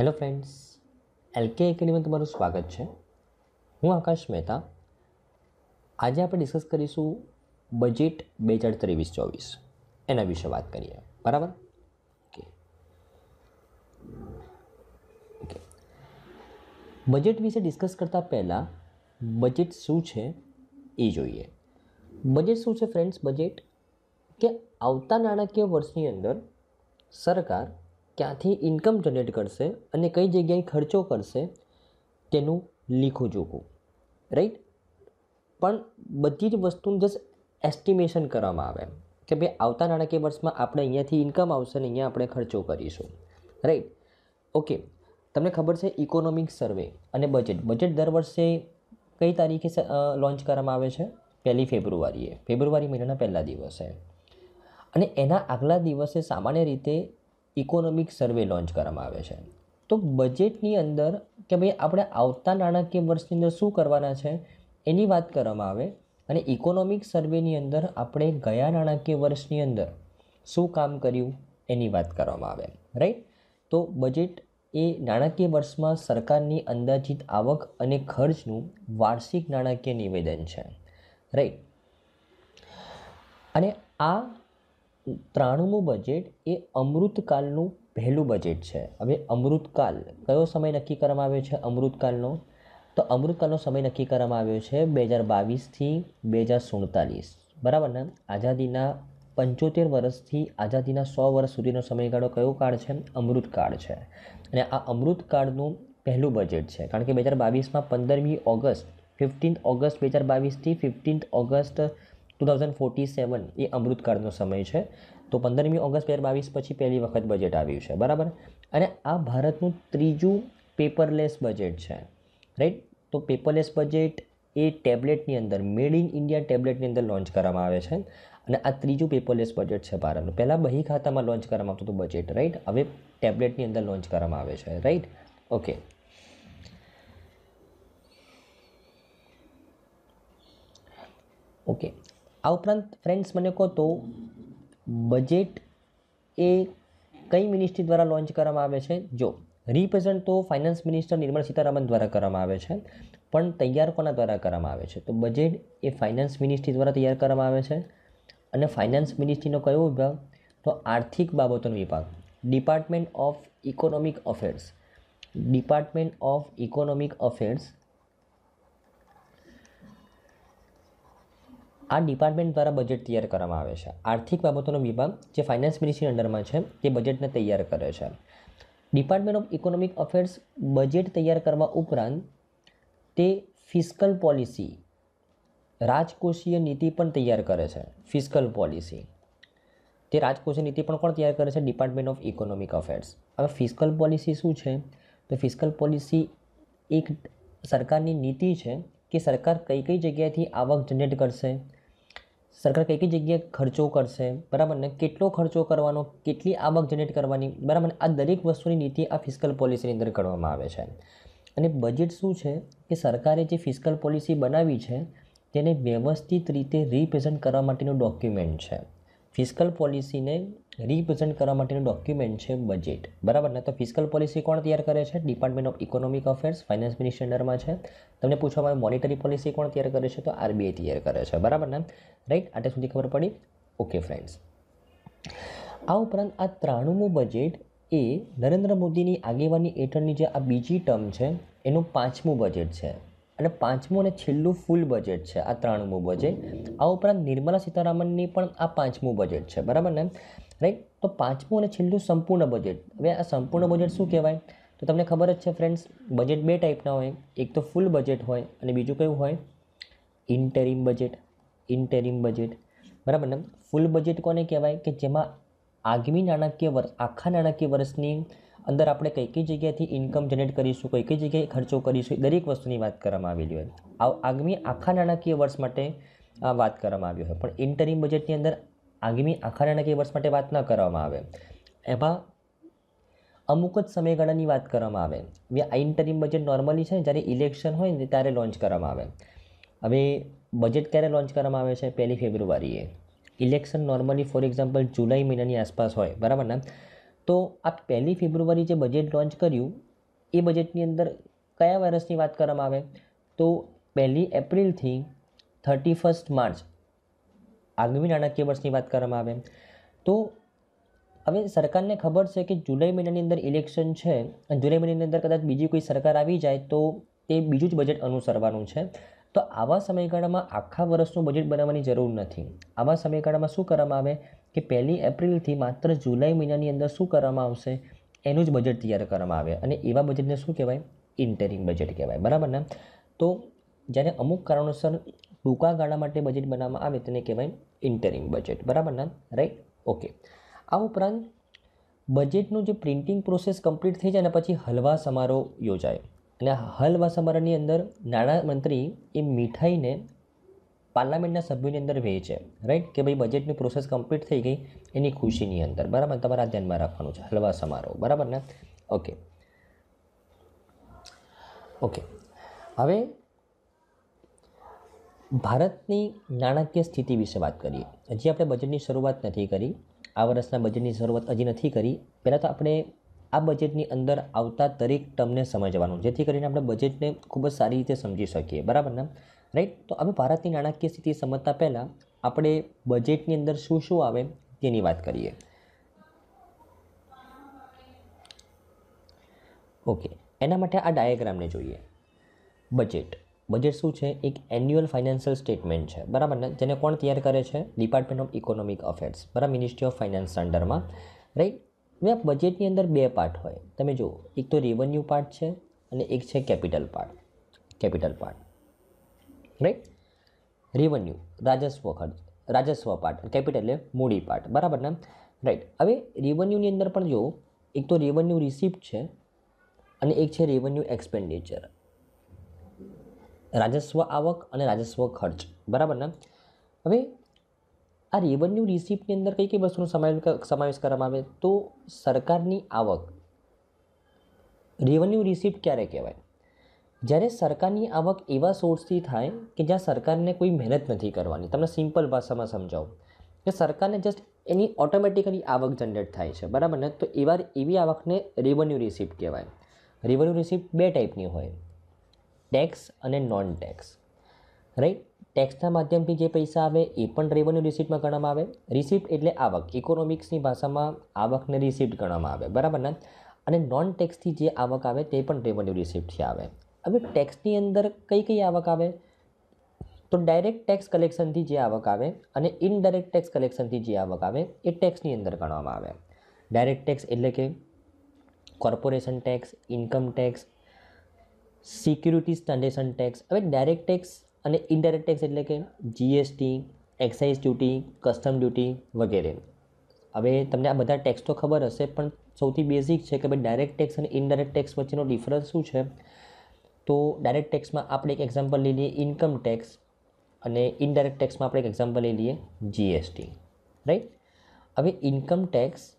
hello friends LK academy में तुम्हारा स्वागत है हूँ आकाश मेहता आज आप डिस्कस कर बजेट बेहजार तेवीस चौबीस एना विषे बात करिए बराबर ओके ओके बजेट विषय डिस्कस करता पहला बजेट शू है ये बजेट शू है फ्रेंड्स बजेट के आता नाणकीय वर्ष सरकार ક્યાંથી ઇન્કમ જનરેટ કરશે અને કઈ જગ્યાએ ખર્ચો કરશે તેનું લીખું જોખું રાઈટ પણ બધી જ વસ્તુનું જસ્ટ એસ્ટિમેશન કરવામાં આવે કે ભાઈ આવતા નાણાકીય વર્ષમાં આપણે અહીંયાથી ઇન્કમ આવશે ને અહીંયા આપણે ખર્ચો કરીશું રાઈટ ઓકે તમને ખબર છે ઇકોનોમિક સર્વે અને બજેટ બજેટ દર વર્ષે કઈ તારીખે લોન્ચ કરવામાં આવે છે પહેલી ફેબ્રુઆરીએ ફેબ્રુઆરી મહિનાના પહેલા દિવસે અને એના આગલા દિવસે સામાન્ય રીતે ઇકોનોમિક સર્વે લોન્ચ કરવામાં આવે છે તો બજેટની અંદર કે ભાઈ આપણે આવતા નાણાકીય વર્ષની અંદર શું કરવાના છે એની વાત કરવામાં આવે અને ઇકોનોમિક સર્વેની અંદર આપણે ગયા નાણાકીય વર્ષની અંદર શું કામ કર્યું એની વાત કરવામાં આવે રાઈટ તો બજેટ એ નાણાકીય વર્ષમાં સરકારની અંદાજિત આવક અને ખર્ચનું વાર્ષિક નાણાકીય નિવેદન છે રાઈટ અને આ ત્રાણુંનું બજેટ એ અમૃતકાળનું પહેલું બજેટ છે હવે અમૃતકાલ કયો સમય નક્કી કરવામાં આવ્યો છે અમૃતકાળનો તો અમૃતકાળનો સમય નક્કી કરવામાં આવ્યો છે બે હજાર બાવીસથી બે હજાર સુડતાલીસ બરાબર ને આઝાદીના પંચોતેર વર્ષથી આઝાદીના સો વર્ષ સુધીનો સમયગાળો કયો કાળ છે અમૃતકાળ છે અને આ અમૃતકાળનું પહેલું બજેટ છે કારણ કે બે હજાર બાવીસમાં પંદરમી ઓગસ્ટ ફિફ્ટીન્થ ઓગસ્ટ બે હજાર બાવીસથી fifteenth August two thousand forty seven એ અમૃતકાળનો સમય છે તો પંદરમી ઓગસ્ટ બે બાવીસ પછી પહેલી વખત બજેટ આવ્યું છે બરાબર અને આ ભારતનું ત્રીજું પેપરલેસ બજેટ છે રાઈટ તો પેપરલેસ બજેટ એ ટેબ્લેટની અંદર મેડ ઇન ઇન્ડિયા ટેબ્લેટની અંદર લોન્ચ કરવામાં આવે છે અને આ ત્રીજું પેપરલેસ બજેટ છે ભારતનું પહેલાં બહી ખાતામાં લોન્ચ કરવામાં આવતું હતું બજેટ રાઈટ હવે ટેબ્લેટની અંદર લોન્ચ કરવામાં આવે છે રાઈટ ઓકે ઓકે આ ઉપરાંત ફ્રેન્ડ્સ મને કહો તો બજેટ એ કઈ મિનિસ્ટ્રી દ્વારા લોન્ચ કરવામાં આવે છે જો રિપ્રેઝન્ટ તો ફાઇનાન્સ મિનિસ્ટર નિર્મલા સીતારામન દ્વારા કરવામાં આવે છે પણ તૈયાર કોના દ્વારા કરવામાં આવે છે તો બજેટ એ ફાઇનાન્સ મિનિસ્ટ્રી દ્વારા તૈયાર કરવામાં આવે છે અને ફાઇનાન્સ મિનિસ્ટ્રીનો કયો વિભાગ તો આર્થિક બાબતોનો વિભાગ department of economic affairs department of economic affairs આ ડિપાર્ટમેન્ટ દ્વારા બજેટ તૈયાર કરવામાં આવે છે આર્થિક બાબતોનો વિભાગ જે ફાઇનાન્સ મિનિસ્ટ્રી અંડરમાં છે તે બજેટને તૈયાર કરે છે department of economic affairs budget તૈયાર કરવા ઉપરાંત તે ફિસ્કલ પોલિસી રાજકોષીય નીતિ પણ તૈયાર કરે છે ફિસ્કલ પોલિસી તે રાજકોષીય નીતિ પણ કોણ તૈયાર કરે છે ડિપાર્ટમેન્ટ ઓફ ઇકોનોમિક અફેર્સ હવે ફિસ્કલ પોલિસી શું છે તો ફિસ્કલ પોલિસી એક સરકારની નીતિ છે કે સરકાર કઈ કઈ જગ્યાએથી આવક જનરેટ કરશે સરકાર કઈ કઈ જગ્યાએ ખર્ચો કરશે બરાબર ને કેટલો ખર્ચો કરવાનો કેટલી આવક જનરેટ કરવાની બરાબર આ દરેક વસ્તુની નીતિ આ ફિસ્કલ પોલિસીની અંદર કરવામાં આવે છે અને બજેટ શું છે કે સરકારે જે ફિસ્કલ પોલિસી બનાવી છે તેને વ્યવસ્થિત રીતે રિપ્રેઝન્ટ કરવા માટેનું ડોક્યુમેન્ટ છે ફિસ્કલ પોલિસીને રિપ્રેઝન્ટ કરવા માટેનું ડોક્યુમેન્ટ છે બજેટ બરાબર ને તો ફિઝિકલ પોલિસી કોણ તૈયાર કરે છે department of economic affairs finance ministry અંડરમાં છે તમને પૂછવામાં આવે મોનિટરી પોલિસી કોણ તૈયાર કરે છે તો આરબીઆઈ તૈયાર કરે છે બરાબર ને રાઈટ આટલે સુધી ખબર પડી ઓકે ફ્રેન્ડ્સ આ ઉપરાંત આ ત્રાણુમું બજેટ એ નરેન્દ્ર મોદીની આગેવાની હેઠળની જે આ બીજી ટર્મ છે એનું પાંચમું બજેટ છે અને પાંચમું અને છેલ્લું ફૂલ બજેટ છે આ ત્રાણુમું બજેટ આ ઉપરાંત નિર્મલા સીતારામનની પણ આ પાંચમું બજેટ છે બરાબર ને રાઈટ તો પાંચમું અને છેલ્લું સંપૂર્ણ બજેટ હવે આ સંપૂર્ણ બજેટ શું કહેવાય તો તમને ખબર જ છે ફ્રેન્ડ્સ બજેટ બે ટાઈપના હોય એક તો ફૂલ બજેટ હોય અને બીજું કયું હોય ઇન્ટરિમ બજેટ ઇન્ટરિમ બજેટ બરાબર ને ફૂલ બજેટ કોને કહેવાય કે જેમાં આગામી નાણાકીય વર્ષ આખા નાણાકીય વર્ષની અંદર આપણે કઈ કઈ જગ્યાએથી ઇન્કમ જનરેટ કરીશું કઈ કઈ જગ્યાએ ખર્ચો કરીશું દરેક વસ્તુની વાત કરવામાં આવેલી હોય આગામી આખા નાણાકીય વર્ષ માટે વાત કરવામાં આવ્યો હોય પણ ઇન્ટરિમ બજેટની અંદર આગામી આખાના નક્કી વર્ષ માટે વાત ન કરવામાં આવે એમાં અમુક જ સમયગાળાની વાત કરવામાં આવે આ ઇન્ટરિમ બજેટ નોર્મલી છે ને જ્યારે ઇલેક્શન હોય ને ત્યારે લોન્ચ કરવામાં આવે હવે બજેટ ક્યારે લોન્ચ કરવામાં આવે છે પહેલી ફેબ્રુઆરીએ ઇલેક્શન નોર્મલી ફોર એક્ઝામ્પલ જુલાઈ મહિનાની આસપાસ હોય બરાબર ને તો આ પહેલી ફેબ્રુઆરી જે બજેટ લોન્ચ કર્યું એ બજેટની અંદર કયા વાયરસની વાત કરવામાં આવે તો પહેલી એપ્રિલથી થર્ટી ફર્સ્ટ માર્ચ આગામી નાણાકીય વર્ષની વાત કરવામાં આવે તો હવે સરકારને ખબર છે કે જુલાઈ મહિનાની અંદર ઇલેક્શન છે અને જુલાઈ મહિનાની અંદર કદાચ બીજી કોઈ સરકાર આવી જાય તો તે બીજું જ બજેટ અનુસરવાનું છે તો આવા સમયગાળામાં આખા વર્ષનું બજેટ બનાવવાની જરૂર નથી આવા સમયગાળામાં શું કરવામાં આવે કે પહેલી એપ્રિલથી માત્ર જુલાઈ મહિનાની અંદર શું કરવામાં આવશે એનું જ બજેટ તૈયાર કરવામાં આવે અને એવા બજેટને શું કહેવાય ઇન્ટરિંગ બજેટ કહેવાય બરાબર ને તો જ્યારે અમુક કારણોસર ટૂંકા ગાળા માટે બજેટ બનાવવામાં આવે તેને કહેવાય ઇન્ટરિંગ બજેટ બરાબર ને રાઈટ ઓકે આ ઉપરાંત બજેટનું જે પ્રિન્ટિંગ પ્રોસેસ કમ્પ્લીટ થઈ જાય અને પછી હલવા સમારોહ યોજાય અને હલવા સમારોહની અંદર નાણામંત્રી એ મીઠાઈને પાર્લામેન્ટના સભ્યોની અંદર વહેંચે રાઈટ કે ભાઈ બજેટની પ્રોસેસ કમ્પ્લીટ થઈ ગઈ એની ખુશીની અંદર બરાબર તમારે ધ્યાનમાં રાખવાનું છે હલવા સમારોહ બરાબર ને ઓકે ઓકે હવે ભારતની નાણાકીય સ્થિતિ વિશે વાત કરીએ હજી આપણે બજેટની શરૂઆત નથી કરી આ વર્ષના બજેટની શરૂઆત હજી નથી કરી પહેલાં તો આપણે આ બજેટની અંદર આવતા દરેક ટર્મને સમજવાનું જેથી કરીને આપણે બજેટને ખૂબ જ સારી રીતે સમજી શકીએ બરાબર ને રાઈટ તો અમે ભારતની નાણાકીય સ્થિતિ સમજતા પહેલાં આપણે બજેટની અંદર શું શું આવે તેની વાત કરીએ ઓકે એના માટે આ ડાયાગ્રામને જોઈએ બજેટ બજેટ શું છે એક એન્યુઅલ ફાઇનાન્શિયલ સ્ટેટમેન્ટ છે બરાબર ને જેને કોણ તૈયાર કરે છે ડિપાર્ટમેન્ટ ઓફ ઇકોનોમિક અફેર્સ બરાબર મિનિસ્ટ્રી ઓફ ફાઇનાન્સ અંડરમાં રાઈટ હવે બજેટની અંદર બે પાર્ટ હોય તમે જુઓ એક તો રેવન્યુ પાર્ટ છે અને એક છે capital part capital part right revenue રાજસ્વ ખર્ચ રાજસ્વ પાર્ટ કેપિટલ એટલે મૂડી પાર્ટ બરાબર ને રાઈટ હવે રેવન્યુની અંદર પણ જુઓ એક તો રેવન્યુ રિસિપ્ટ છે અને એક છે રેવન્યુ એક્સપેન્ડિચર રાજસ્વ આવક અને રાજસ્વ ખર્ચ બરાબર ને હવે આ રેવન્યુ રિસિપ્ટની અંદર કઈ કઈ વસ્તુનો સમાવેશ કરવામાં આવે તો સરકારની આવક રેવન્યુ રિસિપ્ટ ક્યારે કહેવાય જ્યારે સરકારની આવક એવા સોર્સથી થાય કે જ્યાં સરકારને કોઈ મહેનત નથી કરવાની તમને સિમ્પલ ભાષામાં સમજાવું કે સરકારને જસ્ટ એની ઓટોમેટિકલી આવક જનરેટ થાય છે બરાબર ને તો એવા એવી આવકને રેવન્યુ રિસિપ્ટ કહેવાય રેવન્યુ રિસિપ્ટ બે ટાઈપની હોય ટેક્સ અને નોન ટેક્સ રાઈટ ટેક્સના માધ્યમથી જે પૈસા આવે એ પણ રેવન્યુ રિસિપ્ટમાં ગણવામાં આવે રિસિપ્ટ એટલે આવક ઇકોનોમિક્સની ભાષામાં આવકને રિસિપ્ટ ગણવામાં આવે બરાબર ને અને નોન ટેક્સથી જે આવક આવે તે પણ રેવન્યુ રિસિપ્ટથી આવે હવે ટેક્સની અંદર કઈ કઈ આવક આવે તો ડાયરેક્ટ ટેક્સ કલેક્શનથી જે આવક આવે અને ઇનડાયરેક્ટ ટેક્સ કલેક્શનથી જે આવક આવે એ ટેક્સની અંદર ગણવામાં આવે ડાયરેક્ટ ટેક્સ એટલે કે corporation tax income tax securities transaction tax હવે ડાયરેક્ટ ટેક્સ અને ઇનડાયરેક્ટ ટેક્સ એટલે કે GST excise duty custom duty વગેરે હવે તમને આ બધા ટેક્સ તો ખબર હશે પણ સૌથી બેઝિક છે કે ભાઈ ડાયરેક્ટ ટેક્સ અને ઇનડાયરેક્ટ ટેક્સ વચ્ચેનો ડિફરન્સ શું છે તો ડાયરેક્ટ ટેક્સમાં આપણે એક એક્ઝામ્પલ લઈ લઈએ ઇન્કમ ટેક્સ અને ઇનડાયરેક્ટ ટેક્સમાં આપણે એક એક્ઝામ્પલ લઈ લઈએ જીએસટી રાઈટ હવે ઇન્કમ ટેક્સ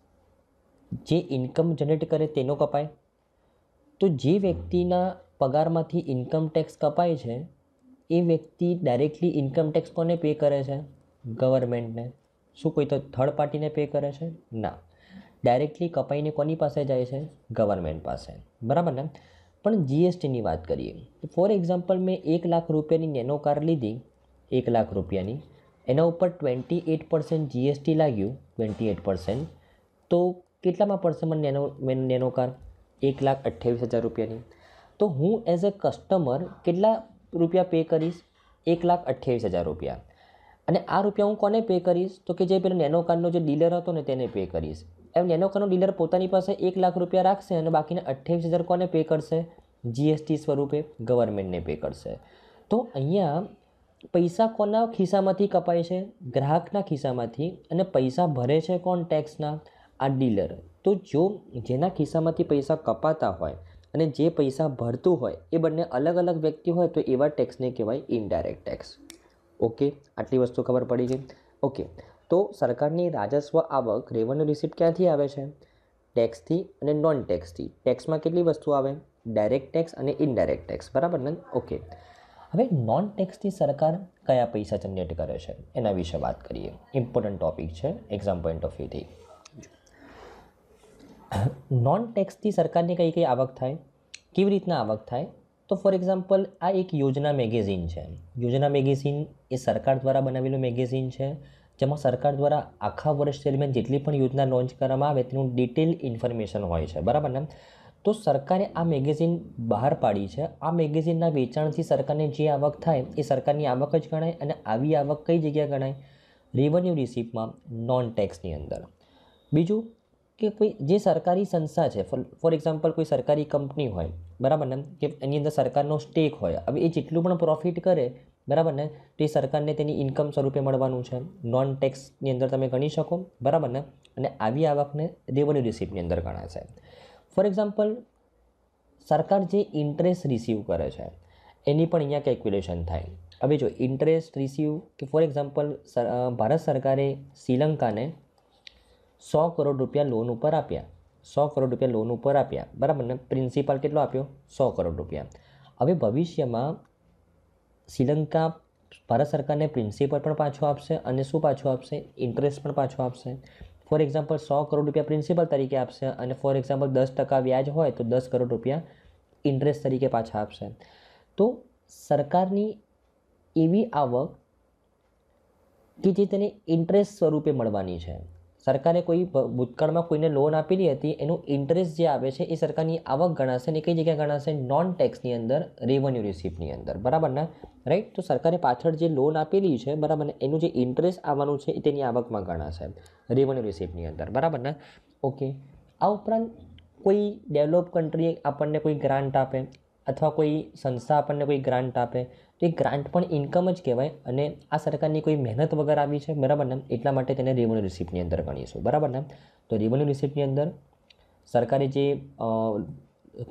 જે ઇન્કમ જનરેટ કરે તેનો કપાય તો જે વ્યક્તિના પગારમાંથી ઇન્કમ ટેક્સ કપાય છે એ વ્યક્તિ ડાયરેક્ટલી ઇન્કમ ટેક્સ કોને પે કરે છે ગવર્મેન્ટને શું કોઈ તો થર્ડ પાર્ટીને પે કરે છે ના ડાયરેક્ટલી કપાઈને કોની પાસે જાય છે ગવર્મેન્ટ પાસે બરાબર ને પણ જીએસટીની વાત કરીએ ફોર એક્ઝામ્પલ મેં એક લાખ રૂપિયાની નેનો કાર લીધી એક લાખ રૂપિયાની એના ઉપર ટ્વેન્ટી એટ પર્સન્ટ જીએસટી લાગ્યું ટ્વેન્ટી એટ પર્સન્ટ તો કેટલામાં પડશે મને નેનો નેનો કાર એક લાખ અઠ્ઠાવીસ હજાર રૂપિયાની તો હું એઝ અ કસ્ટમર કેટલા રૂપિયા પે કરીશ એક લાખ અઠ્યાવીસ હજાર રૂપિયા અને આ રૂપિયા હું કોને પે કરીશ તો કે જે પેલો નેનો કારનો જે ડીલર હતો ને તેને પે કરીશ એમ નેનો કારનો ડીલર પોતાની પાસે એક લાખ રૂપિયા રાખશે અને બાકીના અઠ્યાવીસ હજાર કોને પે કરશે જીએસટી સ્વરૂપે ગવર્મેન્ટને પે કરશે તો અહીંયા પૈસા કોના ખિસ્સામાંથી કપાય છે ગ્રાહકના ખિસ્સામાંથી અને પૈસા ભરે છે કોણ ટેક્સના આ ડીલર તો જો જેના ખિસ્સામાંથી પૈસા કપાતા હોય અને જે પૈસા ભરતું હોય એ બંને અલગ અલગ વ્યક્તિ હોય તો એવા ટેક્સને કહેવાય ઇનડાયરેક્ટ ટેક્સ ઓકે આટલી વસ્તુ ખબર પડી ગઈ ઓકે તો સરકારની રાજસ્વ આવક રેવન્યુ રિસિપ્ટ ક્યાંથી આવે છે ટેક્સથી અને નોન ટેક્સથી ટેક્સમાં કેટલી વસ્તુ આવે ડાયરેક્ટ ટેક્સ અને ઇનડાયરેક્ટ ટેક્સ બરાબર ને ઓકે હવે નોન ટેક્સથી સરકાર કયા પૈસા જનરેટ કરે છે એના વિશે વાત કરીએ ઇમ્પોર્ટન્ટ ટોપિક છે એક્ઝામ પોઈન્ટ ઓફ વ્યૂથી નોન ટેક્સથી સરકારની કઈ કઈ આવક થાય કેવી રીતના આવક થાય તો ફોર એક્ઝામ્પલ આ એક યોજના મેગેઝિન છે યોજના મેગેઝિન એ સરકાર દ્વારા બનાવેલું મેગેઝિન છે જેમાં સરકાર દ્વારા આખા વર્ષ દરમિયાન જેટલી પણ યોજના લોન્ચ કરવામાં આવે તેનું ડિટેલ ઇન્ફોર્મેશન હોય છે બરાબર ને તો સરકારે આ મેગેઝિન બહાર પાડી છે આ મેગેઝિનના વેચાણથી સરકારને જે આવક થાય એ સરકારની આવક જ ગણાય અને આવી આવક કઈ જગ્યા ગણાય રેવન્યુ રિસીપમાં નોન ટેક્સની અંદર બીજું કે કોઈ જે સરકારી સંસ્થા છે ફોર એક્ઝામ્પલ કોઈ સરકારી કંપની હોય બરાબર ને કે એની અંદર સરકારનો સ્ટેક હોય હવે એ જેટલું પણ પ્રોફિટ કરે બરાબર ને તે સરકારને તેની ઇન્કમ સ્વરૂપે મળવાનું છે નોન ટેક્સની અંદર તમે ગણી શકો બરાબર ને અને આવી આવકને રેવન્યુ રિસીપની અંદર ગણાય છે ફોર એક્ઝામ્પલ સરકાર જે ઇન્ટરેસ્ટ રિસીવ કરે છે એની પણ અહીંયા કેલ્ક્યુલેશન થાય હવે જો ઇન્ટરેસ્ટ રિસીવ કે ફોર એક્ઝામ્પલ ભારત સરકારે શ્રીલંકાને સો કરોડ રૂપિયા લોન ઉપર આપ્યા સો કરોડ રૂપિયા લોન ઉપર આપ્યા બરાબર ને પ્રિન્સિપાલ કેટલો આપ્યો સો કરોડ રૂપિયા હવે ભવિષ્યમાં શ્રીલંકા ભારત સરકારને પ્રિન્સિપલ પણ પાછો આપશે અને શું પાછો આપશે ઇન્ટરેસ્ટ પણ પાછો આપશે ફોર એક્ઝામ્પલ સો કરોડ રૂપિયા પ્રિન્સિપલ તરીકે આપશે અને ફોર એક્ઝામ્પલ દસ ટકા વ્યાજ હોય તો દસ કરોડ રૂપિયા ઇન્ટરેસ્ટ તરીકે પાછા આપશે તો સરકારની એવી આવક કે જે તેને ઇન્ટરેસ્ટ સ્વરૂપે મળવાની છે સરકારે કોઈ ભૂતકાળમાં કોઈને લોન આપેલી હતી એનું ઇન્ટરેસ્ટ જે આવે છે એ સરકારની આવક ગણાશે ને કઈ જગ્યાએ ગણાશે નોન ટેક્સની અંદર રેવન્યુ રિસિપ્ટની અંદર બરાબર ને રાઈટ તો સરકારે પાછળ જે લોન આપેલી છે બરાબર ને એનું જે ઇન્ટરેસ્ટ આવવાનું છે એ તેની આવકમાં ગણાશે રેવન્યુ રિસિપ્ટની અંદર બરાબર ને ઓકે આ ઉપરાંત કોઈ ડેવલપ કન્ટ્રી આપણને કોઈ ગ્રાન્ટ આપે અથવા કોઈ સંસ્થા આપણને કોઈ ગ્રાન્ટ આપે તો એ ગ્રાન્ટ પણ ઇન્કમ જ કહેવાય અને આ સરકારની કોઈ મહેનત વગર આવી છે બરાબર ને એટલા માટે તેને રેવન્યુ રિસિપ્ટની અંદર ગણીશું બરાબર ને તો રેવન્યુ રિસિપ્ટની અંદર સરકારે જે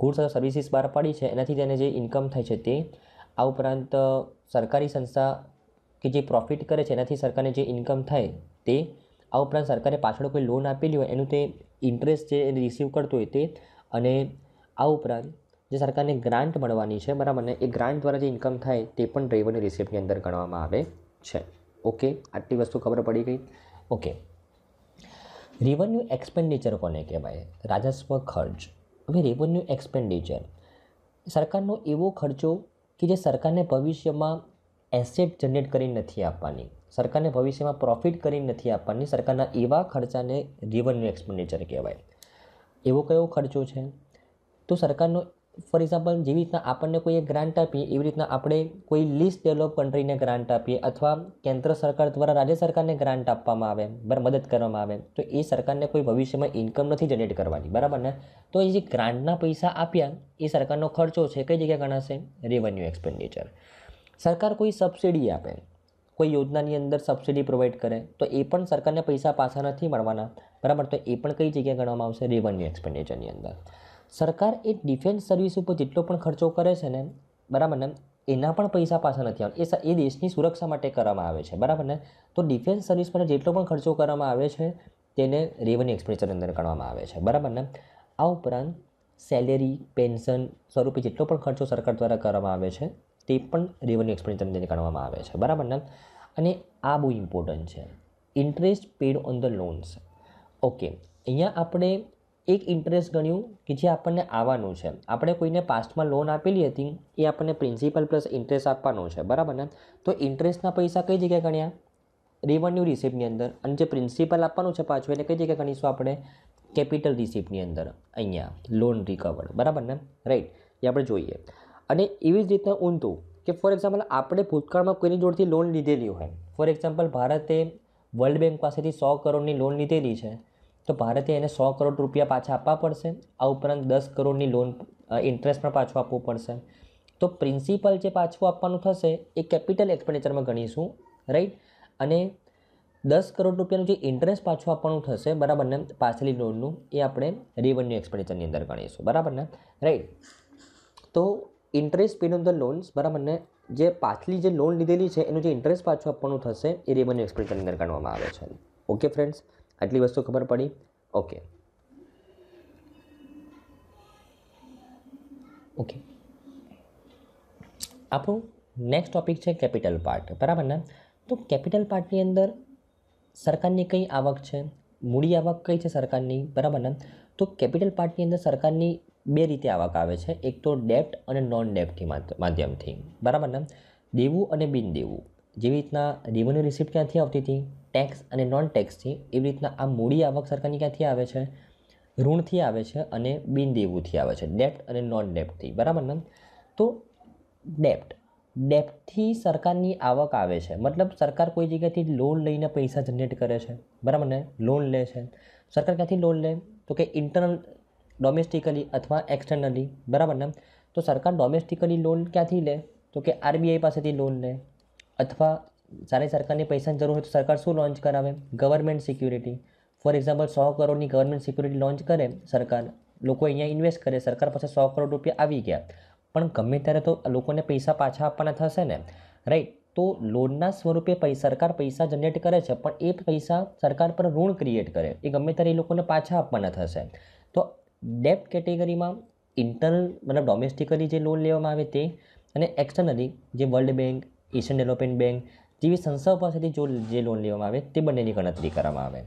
ગુડ્સ અથવા સર્વિસીસ બહાર પાડી છે એનાથી તેને જે ઇન્કમ થાય છે તે આ ઉપરાંત સરકારી સંસ્થા કે જે પ્રોફિટ કરે છે એનાથી સરકારને જે ઇન્કમ થાય તે આ ઉપરાંત સરકારે પાછળ કોઈ લોન આપેલી હોય એનું તે ઇન્ટરેસ્ટ જે રિસીવ કરતું હોય તે અને આ ઉપરાંત જે સરકારને ગ્રાન્ટ મળવાની છે બરાબર ને એ ગ્રાન્ટ દ્વારા જે ઇન્કમ થાય તે પણ રેવન્યુ રિસિપ્ટની અંદર ગણવામાં આવે છે ઓકે આટલી વસ્તુ ખબર પડી ગઈ ઓકે રેવન્યુ એક્સપેન્ડિચર કોને કહેવાય રાજસ્વ ખર્ચ હવે રેવન્યુ એક્સપેન્ડિચર સરકારનો એવો ખર્ચો કે જે સરકારને ભવિષ્યમાં એસેટ જનરેટ કરીને નથી આપવાની સરકારને ભવિષ્યમાં પ્રોફિટ કરીને નથી આપવાની સરકારના એવા ખર્ચાને રેવન્યુ એક્સપેન્ડિચર કહેવાય એવો કયો ખર્ચો છે તો સરકારનો ફોર એક્ઝામ્પલ જેવી રીતના આપણને કોઈ એક ગ્રાન્ટ આપીએ એવી રીતના આપણે કોઈ લીસ્ટ ડેવલપ કન્ટ્રીને ગ્રાન્ટ આપીએ અથવા કેન્દ્ર સરકાર દ્વારા રાજ્ય સરકારને ગ્રાન્ટ આપવામાં આવે બરાબર મદદ કરવામાં આવે તો એ સરકારને કોઈ ભવિષ્યમાં ઇન્કમ નથી જનરેટ કરવાની બરાબર ને તો એ જે ગ્રાન્ટના પૈસા આપ્યા એ સરકારનો ખર્ચો છે કઈ જગ્યાએ ગણાશે રેવન્યુ એક્સપેન્ડિચર સરકાર કોઈ સબસિડી આપે કોઈ યોજનાની અંદર સબસિડી પ્રોવાઈડ કરે તો એ પણ સરકારને પૈસા પાછા નથી મળવાના બરાબર તો એ પણ કઈ જગ્યાએ ગણવામાં આવશે રેવન્યુ એક્સપેન્ડિચરની અંદર સરકાર એ ડિફેન્સ સર્વિસ ઉપર જેટલો પણ ખર્ચો કરે છે ને બરાબર ને એના પણ પૈસા પાછા નથી આવે એ એ દેશની સુરક્ષા માટે કરવામાં આવે છે બરાબર ને તો ડિફેન્સ સર્વિસ માટે જેટલો પણ ખર્ચો કરવામાં આવે છે તેને રેવન્યુ એક્સપેન્ડિચર અંદર ગણવામાં આવે છે બરાબર ને આ ઉપરાંત સેલેરી પેન્શન સ્વરૂપે જેટલો પણ ખર્ચો સરકાર દ્વારા કરવામાં આવે છે તે પણ રેવન્યુ એક્સપેન્ડિચર અંદર ગણવામાં આવે છે બરાબર ને અને આ બહુ ઇમ્પોર્ટન્ટ છે interest paid on the loans okay અહીંયા આપણે એક ઇન્ટરેસ્ટ ગણ્યું કે જે આપણને આવવાનું છે આપણે કોઈને પાસ્ટમાં લોન આપેલી હતી એ આપણને પ્રિન્સિપલ પ્લસ ઇન્ટરેસ્ટ આપવાનો છે બરાબર ને તો ઇન્ટરેસ્ટના પૈસા કઈ જગ્યાએ ગણ્યા રેવન્યુ રિસિપ્ટની અંદર અને જે પ્રિન્સિપલ આપવાનું છે પાછું એને કઈ જગ્યાએ ગણીશું આપણે કેપિટલ રિસિપ્ટની અંદર અહીંયા લોન રિકવર બરાબર ને રાઈટ એ આપણે જોઈએ અને એવી જ રીતના ઊંધું કે ફોર એક્ઝામ્પલ આપણે ભૂતકાળમાં કોઈની જોડથી લોન લીધેલી હોય ફોર એક્ઝામ્પલ ભારતે વર્લ્ડ બેંક પાસેથી સો કરોડની લોન લીધેલી છે તો ભારતે એને સો કરોડ રૂપિયા પાછા આપવા પડશે આ ઉપરાંત દસ કરોડની લોન ઇન્ટરેસ્ટ પણ પાછું આપવું પડશે તો પ્રિન્સિપલ જે પાછું આપવાનું થશે એ કેપિટલ એક્સપેન્ડિચરમાં ગણીશું રાઈટ અને દસ કરોડ રૂપિયાનું જે ઇન્ટરેસ્ટ પાછું આપવાનું થશે બરાબર ને પાછલી લોનનું એ આપણે રેવન્યુ એક્સપેન્ડિચરની અંદર ગણીશું બરાબર ને રાઈટ તો interest paid on the loans બરાબર ને જે પાછલી જે લોન લીધેલી છે એનું જે ઇન્ટરેસ્ટ પાછું આપવાનું થશે એ રેવન્યુ એક્સપેન્ડિચરની અંદર ગણવામાં આવે છે ઓકે ફ્રેન્ડ્સ આટલી વસ્તુ ખબર પડી ઓકે ઓકે આપણું નેક્સ્ટ ટોપિક છે કેપિટલ પાર્ટ બરાબર ને તો કેપિટલ પાર્ટની અંદર સરકારની કઈ આવક છે મૂડી આવક કઈ છે સરકારની બરાબર ને તો કેપિટલ પાર્ટની અંદર સરકારની બે રીતે આવક આવે છે એક તો ડેપ્ટ અને નોન ડેપ્ટની માધ્યમથી બરાબર ને દેવું અને બિન દેવું જેવી રીતના રેવન્યુ રિસિપ્ટ ક્યાંથી આવતી હતી ટેક્સ અને નોન ટેક્સ એવી રીતના આ મૂડી આવક સરકારની ક્યાંથી આવે છે ઋણથી આવે છે અને બિનદેવુંથી આવે છે ડેપ્ટ અને નોન ડેપ્ટથી બરાબર ને તો ડેપ્ટ ડેપ્ટથી સરકારની આવક આવે છે મતલબ સરકાર કોઈ જગ્યાથી લોન લઈને પૈસા જનરેટ કરે છે બરાબર ને લોન લે છે સરકાર ક્યાંથી લોન લે તો કે ઇન્ટરનલ ડોમેસ્ટિકલી અથવા એક્સટર્નલી બરાબર ને તો સરકાર ડોમેસ્ટિકલી લોન ક્યાંથી લે તો કે આરબીઆઈ પાસેથી લોન લે અથવા જ્યારે સરકારની પૈસાની જરૂર હોય તો સરકાર શું લોન્ચ કરાવે ગવર્મેન્ટ સિક્યુરિટી ફોર એક્ઝામ્પલ સો કરોડની ગવર્મેન્ટ સિક્યુરિટી લોન્ચ કરે સરકાર લોકો અહીંયા ઇન્વેસ્ટ કરે સરકાર પાસે સો કરોડ રૂપિયા આવી ગયા પણ ગમે ત્યારે તો લોકોને પૈસા પાછા આપવાના થશે ને રાઈટ તો લોનના સ્વરૂપે પૈસા સરકાર પૈસા જનરેટ કરે છે પણ એ પૈસા સરકાર પર ઋણ ક્રિએટ કરે એ ગમે ત્યારે એ લોકોને પાછા આપવાના થશે તો ડેપ્ટ કેટેગરીમાં ઇન્ટરનલ મતલબ ડોમેસ્ટિકલી જે લોન લેવામાં આવે તે અને એક્સટર્નલી જે World Bank Asian Development Bank જેવી સંસ્થાઓ પાસેથી જો જે લોન લેવામાં આવે તે બંનેની ગણતરી કરવામાં આવે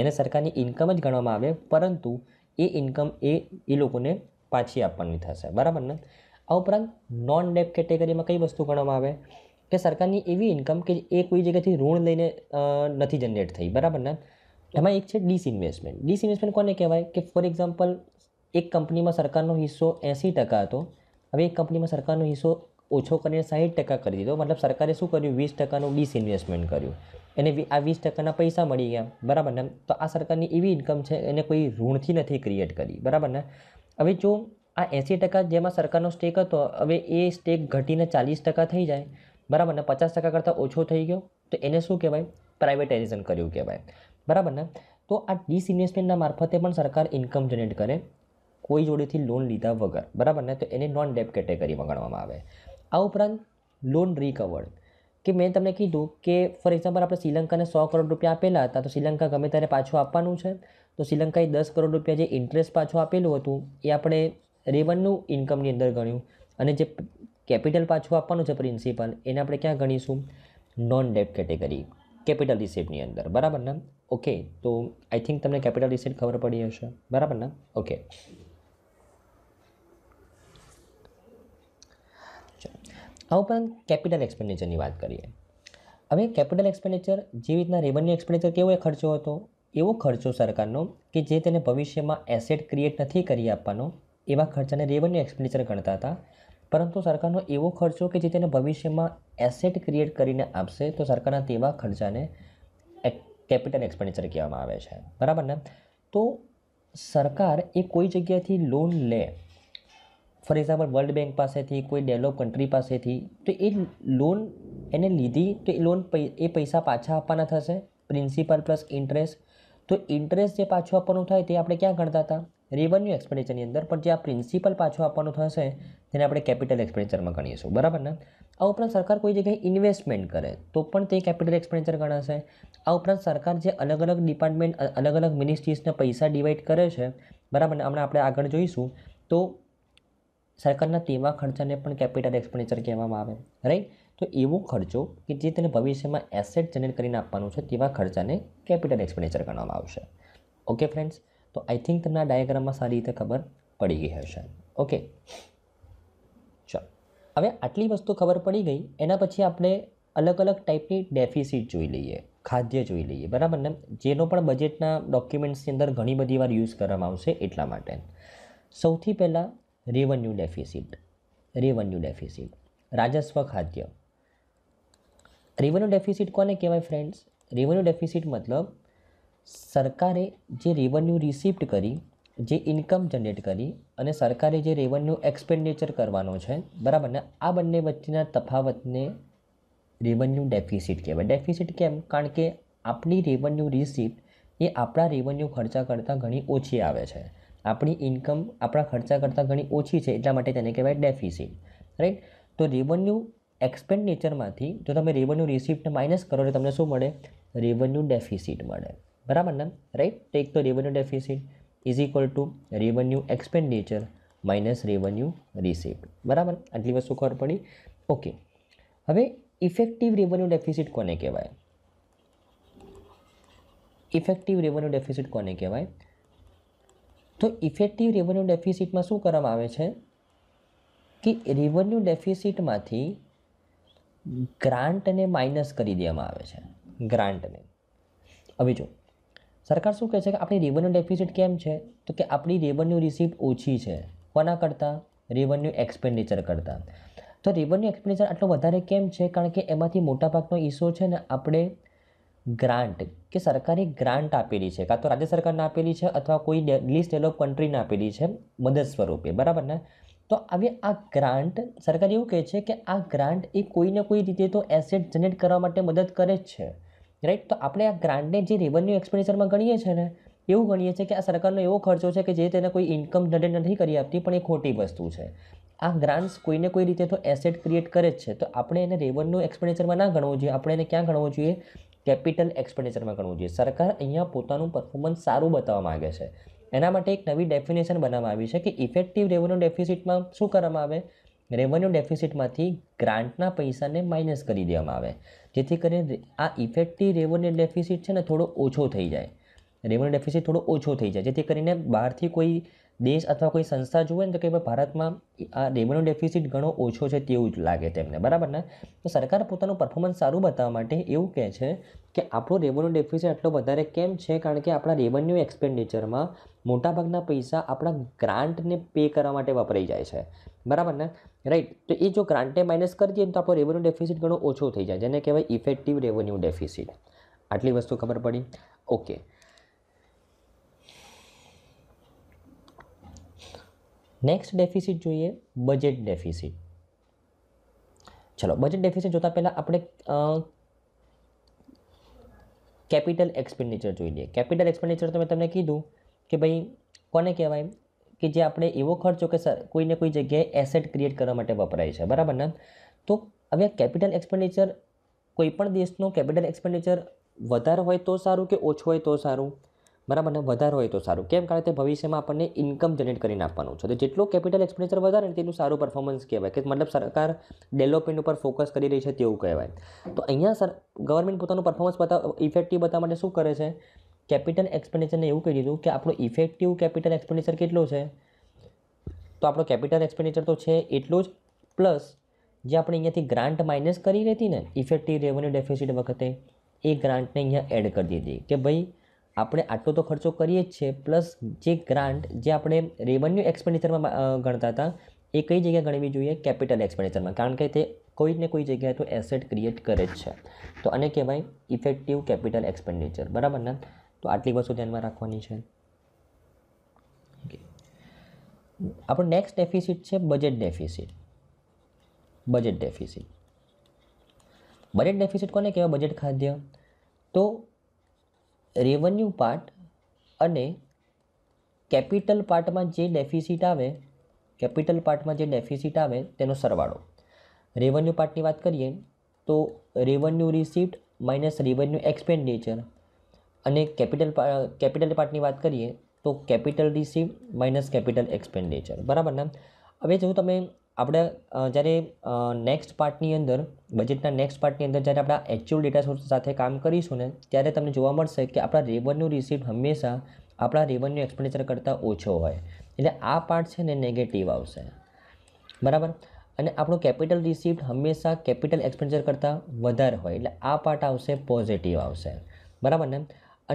એને સરકારની ઇન્કમ જ ગણવામાં આવે પરંતુ એ ઇન્કમ એ એ લોકોને પાછી આપવાની થશે બરાબર ને આ ઉપરાંત નોન ડેપ કેટેગરીમાં કઈ વસ્તુ ગણવામાં આવે કે સરકારની એવી ઇન્કમ કે એ કોઈ જગ્યાથી ઋણ લઈને નથી જનરેટ થઈ બરાબર ને એમાં એક છે ડિસઇન્વેસ્ટમેન્ટ ડિસઇન્વેસ્ટમેન્ટ કોને કહેવાય કે ફોર એક્ઝામ્પલ એક કંપનીમાં સરકારનો હિસ્સો એંસી ટકા હતો હવે એક કંપનીમાં સરકારનો હિસ્સો ઓછો કરીને સાહીઠ ટકા કરી દીધો મતલબ સરકારે શું કર્યું વીસ ટકાનું ડિસઇન્વેસ્ટમેન્ટ કર્યું એને આ વીસ ટકાના પૈસા મળી ગયા બરાબર ને તો આ સરકારની એવી ઇન્કમ છે એને કોઈ ઋણથી નથી ક્રિએટ કરી બરાબર ને હવે જો આ એંસી ટકા જેમાં સરકારનો સ્ટેક હતો હવે એ સ્ટેક ઘટીને ચાલીસ ટકા થઈ જાય બરાબર ને પચાસ ટકા કરતાં ઓછો થઈ ગયો તો એને શું કહેવાય પ્રાઇવેટાઇઝેશન કર્યું કહેવાય બરાબર ને તો આ ડિસઇન્વેસ્ટમેન્ટના મારફતે પણ સરકાર ઇન્કમ જનરેટ કરે કોઈ જોડેથી લોન લીધા વગર બરાબર ને તો એને નોન ડેપ કેટેગરીમાં ગણવામાં આવે આ ઉપરાંત લોન રિકવર્ડ કે મેં તમને કીધું કે ફોર એક્ઝામ્પલ આપણે શ્રીલંકાને સો કરોડ રૂપિયા આપેલા હતા તો શ્રીલંકા ગમે ત્યારે પાછું આપવાનું છે તો શ્રીલંકાએ દસ કરોડ રૂપિયા જે ઇન્ટરેસ્ટ પાછું આપેલું હતું એ આપણે રેવન્યુ ઇન્કમની અંદર ગણ્યું અને જે કેપિટલ પાછું આપવાનું છે પ્રિન્સિપલ એને આપણે ક્યાં ગણીશું નોન ડેટ કેટેગરી કેપિટલ રિસીટની અંદર બરાબર ને ઓકે તો આઈ થિંક તમને કેપિટલ રિસીટ ખબર પડી હશે બરાબર ને ઓકે આ ઉપરાંત કેપિટલ એક્સપેન્ડિચરની વાત કરીએ હવે કેપિટલ એક્સપેન્ડિચર જેવી રીતના રેવન્યુ એક્સપેન્ડિચર કેવો ખર્ચો હતો એવો ખર્ચો સરકારનો કે જે તેને ભવિષ્યમાં એસેટ ક્રિએટ નથી કરી આપવાનો એવા ખર્ચાને રેવન્યુ એક્સપેન્ડિચર ગણતા હતા પરંતુ સરકારનો એવો ખર્ચો કે જે તેને ભવિષ્યમાં એસેટ ક્રિએટ કરીને આપશે તો સરકારના તેવા ખર્ચાને કેપિટલ એક્સપેન્ડિચર કહેવામાં આવે છે બરાબર ને તો સરકાર એ કોઈ જગ્યાથી લોન લે ફોર એક્ઝામ્પલ વર્લ્ડ બેંક પાસેથી કોઈ ડેવલપ કન્ટ્રી પાસેથી તો એ લોન એને લીધી તો એ લોન એ પૈસા પાછા આપવાના થશે પ્રિન્સિપલ પ્લસ ઇન્ટરેસ્ટ તો ઇન્ટરેસ્ટ જે પાછું આપવાનું થાય તે આપણે ક્યાં ગણતા હતા રેવન્યુ એક્સપેન્ડિચરની અંદર પણ જે આ પ્રિન્સિપલ પાછું આપવાનું થશે તેને આપણે કેપિટલ એક્સપેન્ડિચરમાં ગણીશું બરાબર ને આ ઉપરાંત સરકાર કોઈ જગ્યાએ ઇન્વેસ્ટમેન્ટ કરે તો પણ તે કેપિટલ એક્સપેન્ડિચર ગણાશે આ ઉપરાંત સરકાર જે અલગ અલગ ડિપાર્ટમેન્ટ અલગ અલગ મિનિસ્ટ્રીઝને પૈસા ડિવાઈડ કરે છે બરાબર ને હમણાં આપણે આગળ જોઈશું તો સરકારના તેવા ખર્ચાને પણ કેપિટલ એક્સપેન્ડિચર કહેવામાં આવે રાઈટ તો એવો ખર્ચો કે જે તેને ભવિષ્યમાં એસેટ જનરેટ કરીને આપવાનું છે તેવા ખર્ચાને કેપિટલ એક્સપેન્ડિચર ગણવામાં આવશે ઓકે ફ્રેન્ડ્સ તો આઈ થિંક તમને આ ડાયાગ્રામમાં સારી રીતે ખબર પડી ગઈ હશે ઓકે ચાલો હવે આટલી વસ્તુ ખબર પડી ગઈ એના પછી આપણે અલગ અલગ ટાઈપની ડેફિસિટ જોઈ લઈએ ખાદ્ય જોઈ લઈએ બરાબર ને જેનો પણ બજેટના ડોક્યુમેન્ટ્સની અંદર ઘણી બધી વાર યુઝ કરવામાં આવશે એટલા માટે સૌથી પહેલાં રેવન્યુ ડેફિસિટ રેવન્યુ ડેફિસિટ રાજસ્વ ખાદ્ય રેવન્યુ ડેફિસિટ કોને કહેવાય ફ્રેન્ડ્સ રેવન્યુ ડેફિસિટ મતલબ સરકારે જે રેવન્યુ રિસિપ્ટ કરી જે ઇન્કમ જનરેટ કરી અને સરકારે જે રેવન્યુ એક્સપેન્ડિચર કરવાનો છે બરાબર ને આ બંને વચ્ચેના તફાવતને રેવન્યુ ડેફિસિટ કહેવાય ડેફિસિટ કેમ કારણ કે આપણી રેવન્યુ રિસિપ્ટ એ આપણા રેવન્યુ ખર્ચા કરતાં ઘણી ઓછી આવે છે આપણી ઇન્કમ આપણા ખર્ચા કરતાં ઘણી ઓછી છે એટલા માટે તેને કહેવાય ડેફિસિટ રાઈટ તો રેવન્યુ નેચરમાંથી જો તમે રેવન્યુ રિસિપ્ટને માઇનસ કરો તો તમને શું મળે રેવન્યુ ડેફિસિટ મળે બરાબર ને રાઈટ તો એક તો revenue deficit is equal to revenue expenditure minus revenue receipt બરાબર આટલી વસ્તુ ખબર પડી ઓકે હવે ઇફેક્ટિવ રેવન્યુ ડેફિસિટ કોને કહેવાય ઇફેક્ટિવ રેવન્યુ ડેફિસિટ કોને કહેવાય તો ઇફેક્ટિવ રેવન્યુ ડેફિસિટમાં શું કરવામાં આવે છે કે રેવન્યુ ડેફિસિટમાંથી ગ્રાન્ટને માઇનસ કરી દેવામાં આવે છે ગ્રાન્ટને હવે જો સરકાર શું કહે છે કે આપણી રેવન્યુ ડેફિસિટ કેમ છે તો કે આપણી રેવન્યુ રિસીપ્ટ ઓછી છે કોના કરતાં રેવન્યુ એક્સપેન્ડિચર કરતાં તો રેવન્યુ એક્સપેન્ડિચર આટલો વધારે કેમ છે કારણ કે એમાંથી મોટાભાગનો હિસ્સો છે ને આપણે ગ્રાન્ટ કે સરકારે ગ્રાન્ટ આપેલી છે કાં તો રાજ્ય સરકારને આપેલી છે અથવા કોઈ લીસ્ટ ડેવલપ કન્ટ્રીને આપેલી છે મદદ સ્વરૂપે બરાબર ને તો હવે આ ગ્રાન્ટ સરકાર એવું કહે છે કે આ ગ્રાન્ટ એ કોઈને કોઈ રીતે તો એસેટ જનરેટ કરવા માટે મદદ કરે જ છે રાઈટ તો આપણે આ ગ્રાન્ટને જે રેવન્યુ એક્સપેન્ડિચરમાં ગણીએ છીએ ને એવું ગણીએ છીએ કે આ સરકારનો એવો ખર્ચો છે કે જે તેને કોઈ ઇન્કમ જનરેટ નથી કરી આપતી પણ એ ખોટી વસ્તુ છે આ ગ્રાન્ટ્સ કોઈને કોઈ રીતે તો એસેટ ક્રિએટ કરે જ છે તો આપણે એને રેવન્યુ એક્સપેન્ડિચરમાં ના ગણવું જોઈએ આપણે એને ક્યાં ગણવું જોઈએ કેપિટલ એક્સપેન્ડિચરમાં ગણવું જોઈએ સરકાર અહીંયા પોતાનું પરફોર્મન્સ સારું બતાવવા માગે છે એના માટે એક નવી ડેફિનેશન બનાવવામાં આવી છે કે ઇફેક્ટિવ રેવન્યુ ડેફિસિટમાં શું કરવામાં આવે રેવન્યુ ડેફિસિટમાંથી ગ્રાન્ટના પૈસાને માઇનસ કરી દેવામાં આવે જેથી કરીને આ ઇફેક્ટિવ રેવન્યુ ડેફિસિટ છે ને થોડો ઓછો થઈ જાય રેવન્યુ ડેફિસિટ થોડો ઓછો થઈ જાય જેથી કરીને બહારથી કોઈ દેશ અથવા કોઈ સંસ્થા જુએ ને તો કે ભાઈ ભારતમાં આ રેવન્યુ ડેફિસિટ ઘણો ઓછો છે તેવું જ લાગે તેમને બરાબર ને તો સરકાર પોતાનું પરફોર્મન્સ સારું બતાવવા માટે એવું કહે છે કે આપણો રેવન્યુ ડેફિસિટ એટલો વધારે કેમ છે કારણ કે આપણા રેવન્યુ એક્સપેન્ડિચરમાં મોટાભાગના પૈસા આપણા ગ્રાન્ટને પે કરવા માટે વપરાઈ જાય છે બરાબર ને રાઈટ તો એ જો ગ્રાન્ટને માઇનસ કરી દઈએ તો આપણો રેવન્યુ ડેફિસિટ ઘણો ઓછો થઈ જાય જેને કહેવાય ઇફેક્ટિવ રેવન્યુ ડેફિસિટ આટલી વસ્તુ ખબર પડી ઓકે નેક્સ્ટ ડેફિસિટ જોઈએ બજેટ ડેફિસિટ ચલો બજેટ ડેફિસિટ જોતાં પહેલાં આપણે કેપિટલ એક્સપેન્ડિચર જોઈ લઈએ કેપિટલ એક્સપેન્ડિચર તો મેં તમને કીધું કે ભાઈ કોને કહેવાય કે જે આપણે એવો ખર્ચો કે સર કોઈને કોઈ જગ્યાએ એસેટ ક્રિએટ કરવા માટે વપરાય છે બરાબર ને તો હવે કેપિટલ એક્સપેન્ડિચર કોઈપણ દેશનું કેપિટલ એક્સપેન્ડિચર વધારે હોય તો સારું કે ઓછું હોય તો સારું બરાબર ને વધારે હોય તો સારું કેમ કારણ કે ભવિષ્યમાં આપણને ઇન્કમ જનરેટ કરીને આપવાનું છે તો જેટલો કેપિટલ એક્સપેન્ડિચર વધારે ને તેનું સારું પરફોર્મન્સ કહેવાય કે મતલબ સરકાર ડેવલપમેન્ટ ઉપર ફોકસ કરી રહી છે તેવું કહેવાય તો અહીંયા સર ગવર્મેન્ટ પોતાનું પરફોર્મન્સ બતાવ ઇફેક્ટિવ બતાવવા માટે શું કરે છે કેપિટલ એક્સપેન્ડિચરને એવું કહી દીધું કે આપણું ઇફેક્ટિવ કેપિટલ એક્સપેન્ડિચર કેટલું છે તો આપણો કેપિટલ એક્સપેન્ડિચર તો છે એટલું જ પ્લસ જે આપણે અહીંયાથી ગ્રાન્ટ માઇનસ કરી રહેતી ને ઇફેક્ટિવ રેવન્યુ ડેફિસિટ વખતે એ ગ્રાન્ટને અહીંયા એડ કરી દીધી કે ભાઈ આપણે આટલો તો ખર્ચો કરીએ જ છે પ્લસ જે ગ્રાન્ટ જે આપણે રેવન્યુ એક્સપેન્ડિચરમાં ગણતા હતા એ કઈ જગ્યાએ ગણવી જોઈએ કેપિટલ એક્સપેન્ડિચરમાં કારણ કે તે કોઈ ને કોઈ જગ્યાએ તો એસેટ ક્રિએટ કરે જ છે તો આને કહેવાય ઇફેક્ટિવ કેપિટલ એક્સપેન્ડિચર બરાબર ને તો આટલી વસ્તુ ધ્યાનમાં રાખવાની છે આપણો નેક્સ્ટ ડેફિસિટ છે budget deficit budget deficit budget deficit કોને કહેવાય બજેટ ખાદ્ય તો રેવન્યુ પાર્ટ અને કેપિટલ પાર્ટમાં જે ડેફિસિટ આવે કેપિટલ પાર્ટમાં જે ડેફિસિટ આવે તેનો સરવાળો રેવન્યુ પાર્ટની વાત કરીએ તો revenue receipt minus revenue expenditure અને કેપિટલ કેપિટલ પાર્ટની વાત કરીએ તો capital receive minus capital expenditure બરાબર ને હવે જો તમે આપણે જ્યારે નેક્સ્ટ પાર્ટની અંદર બજેટના નેક્સ્ટ પાર્ટની અંદર જ્યારે આપણા એકચ્યુઅલ ડેટા સોર્સ સાથે કામ કરીશું ને ત્યારે તમને જોવા મળશે કે આપણા રેવન્યુ રિસીપ્ટ હંમેશા આપણા રેવન્યુ એક્સપેન્ડિચર કરતાં ઓછો હોય એટલે આ પાર્ટ છે ને નેગેટિવ આવશે બરાબર અને આપણું કેપિટલ રિસીપ્ટ હંમેશા કેપિટલ એક્સપેન્ડિચર કરતાં વધારે હોય એટલે આ પાર્ટ આવશે પોઝિટિવ આવશે બરાબર ને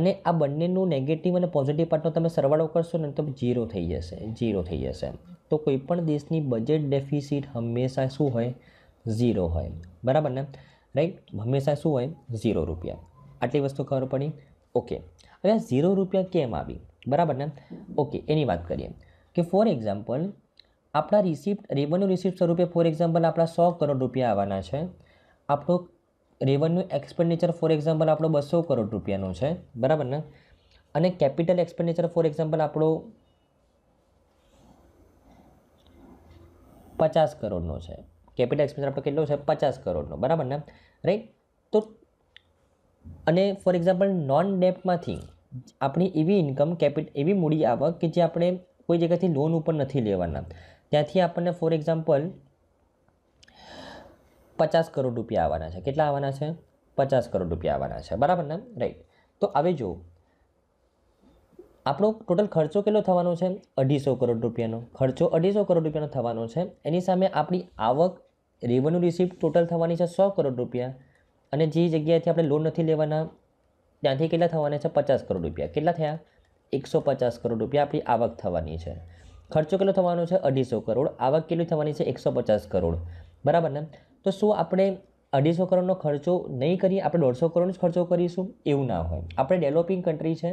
અને આ બંનેનું નેગેટિવ અને પોઝિટિવ પાર્ટનો તમે સરવાળો કરશો ને તો ઝીરો થઈ જશે ઝીરો થઈ જશે તો કોઈપણ દેશની બજેટ ડેફિસિટ હંમેશા શું હોય ઝીરો હોય બરાબર ને રાઈટ હંમેશા શું હોય ઝીરો રૂપિયા આટલી વસ્તુ ખબર પડી ઓકે હવે આ ઝીરો રૂપિયા કેમ આવી બરાબર ને ઓકે એની વાત કરીએ કે ફોર એક્ઝામ્પલ આપણા રિસિપ્ટ રેવન્યુ રિસિપ્ટ સ્વરૂપે ફોર એક્ઝામ્પલ આપણા સો કરોડ રૂપિયા આવવાના છે આપણો રેવન્યુ એક્સપેન્ડિચર ફોર એક્ઝામ્પલ આપણો બસો કરોડ રૂપિયાનો છે બરાબર ને અને કેપિટલ એક્સપેન્ડિચર ફોર એક્ઝામ્પલ આપણો પચાસ કરોડનો છે કેપિટલ એક્સપેન્સ આપણો કેટલો છે પચાસ કરોડનો બરાબર ને રાઈટ તો અને ફોર એક્ઝામ્પલ નોન ડેપમાંથી આપણી એવી ઇન્કમ કેપિટ એવી મૂડી આવક કે જે આપણે કોઈ જગ્યાથી લોન ઉપર નથી લેવાના ત્યાંથી આપણને ફોર એક્ઝામ્પલ પચાસ કરોડ રૂપિયા આવવાના છે કેટલા આવવાના છે પચાસ કરોડ રૂપિયા આવવાના છે બરાબર ને રાઈટ તો હવે જો આપણો ટોટલ ખર્ચો કેટલો થવાનો છે અઢીસો કરોડ રૂપિયાનો ખર્ચો અઢીસો કરોડ રૂપિયાનો થવાનો છે એની સામે આપણી આવક રેવન્યુ રિસિપ્ટ ટોટલ થવાની છે સો કરોડ રૂપિયા અને જે જગ્યાએથી આપણે લોન નથી લેવાના ત્યાંથી કેટલા થવાના છે પચાસ કરોડ રૂપિયા કેટલા થયા એકસો પચાસ કરોડ રૂપિયા આપણી આવક થવાની છે ખર્ચો કેટલો થવાનો છે અઢીસો કરોડ આવક કેટલી થવાની છે એકસો પચાસ કરોડ બરાબર ને તો શું આપણે અઢીસો કરોડનો ખર્ચો નહીં કરીએ આપણે દોઢસો કરોડનો જ ખર્ચો કરીશું એવું ના હોય આપણે ડેવલપિંગ કન્ટ્રી છે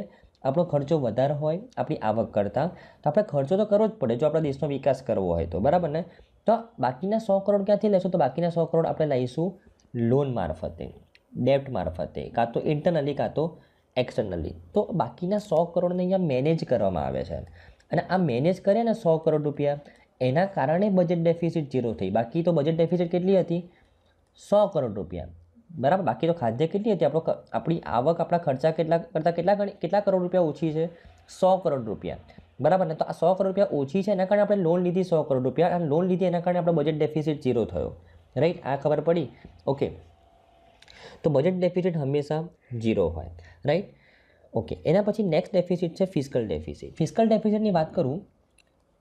આપણો ખર્ચો વધારે હોય આપણી આવક કરતાં તો આપણે ખર્ચો તો કરવો જ પડે જો આપણા દેશનો વિકાસ કરવો હોય તો બરાબર ને તો બાકીના સો કરોડ ક્યાંથી લઈશું તો બાકીના સો કરોડ આપણે લઈશું લોન મારફતે ડેપ્ટ મારફતે કાં તો ઇન્ટરનલી કાં તો એક્સટર્નલી તો બાકીના સો કરોડને અહીંયા મેનેજ કરવામાં આવે છે અને આ મેનેજ કરે ને સો કરોડ રૂપિયા એના કારણે બજેટ ડેફિસિટ ઝીરો થઈ બાકી તો બજેટ ડેફિસિટ કેટલી હતી સો કરોડ રૂપિયા બરાબર બાકી તો ખાદ્ય કેટલી હતી આપણો આપણી આવક આપણા ખર્ચા કેટલા કરતાં કેટલા કેટલા કરોડ રૂપિયા ઓછી છે સો કરોડ રૂપિયા બરાબર ને તો આ સો કરોડ રૂપિયા ઓછી છે એના કારણે આપણે લોન લીધી સો કરોડ રૂપિયા અને લોન લીધી એના કારણે આપણો બજેટ ડેફિસિટ ઝીરો થયો રાઈટ આ ખબર પડી ઓકે તો બજેટ ડેફિસિટ હંમેશા ઝીરો હોય રાઈટ ઓકે એના પછી નેક્સ્ટ ડેફિસિટ છે ફિઝિકલ ડેફિસિટ ફિઝિકલ ડેફિસિટની વાત કરું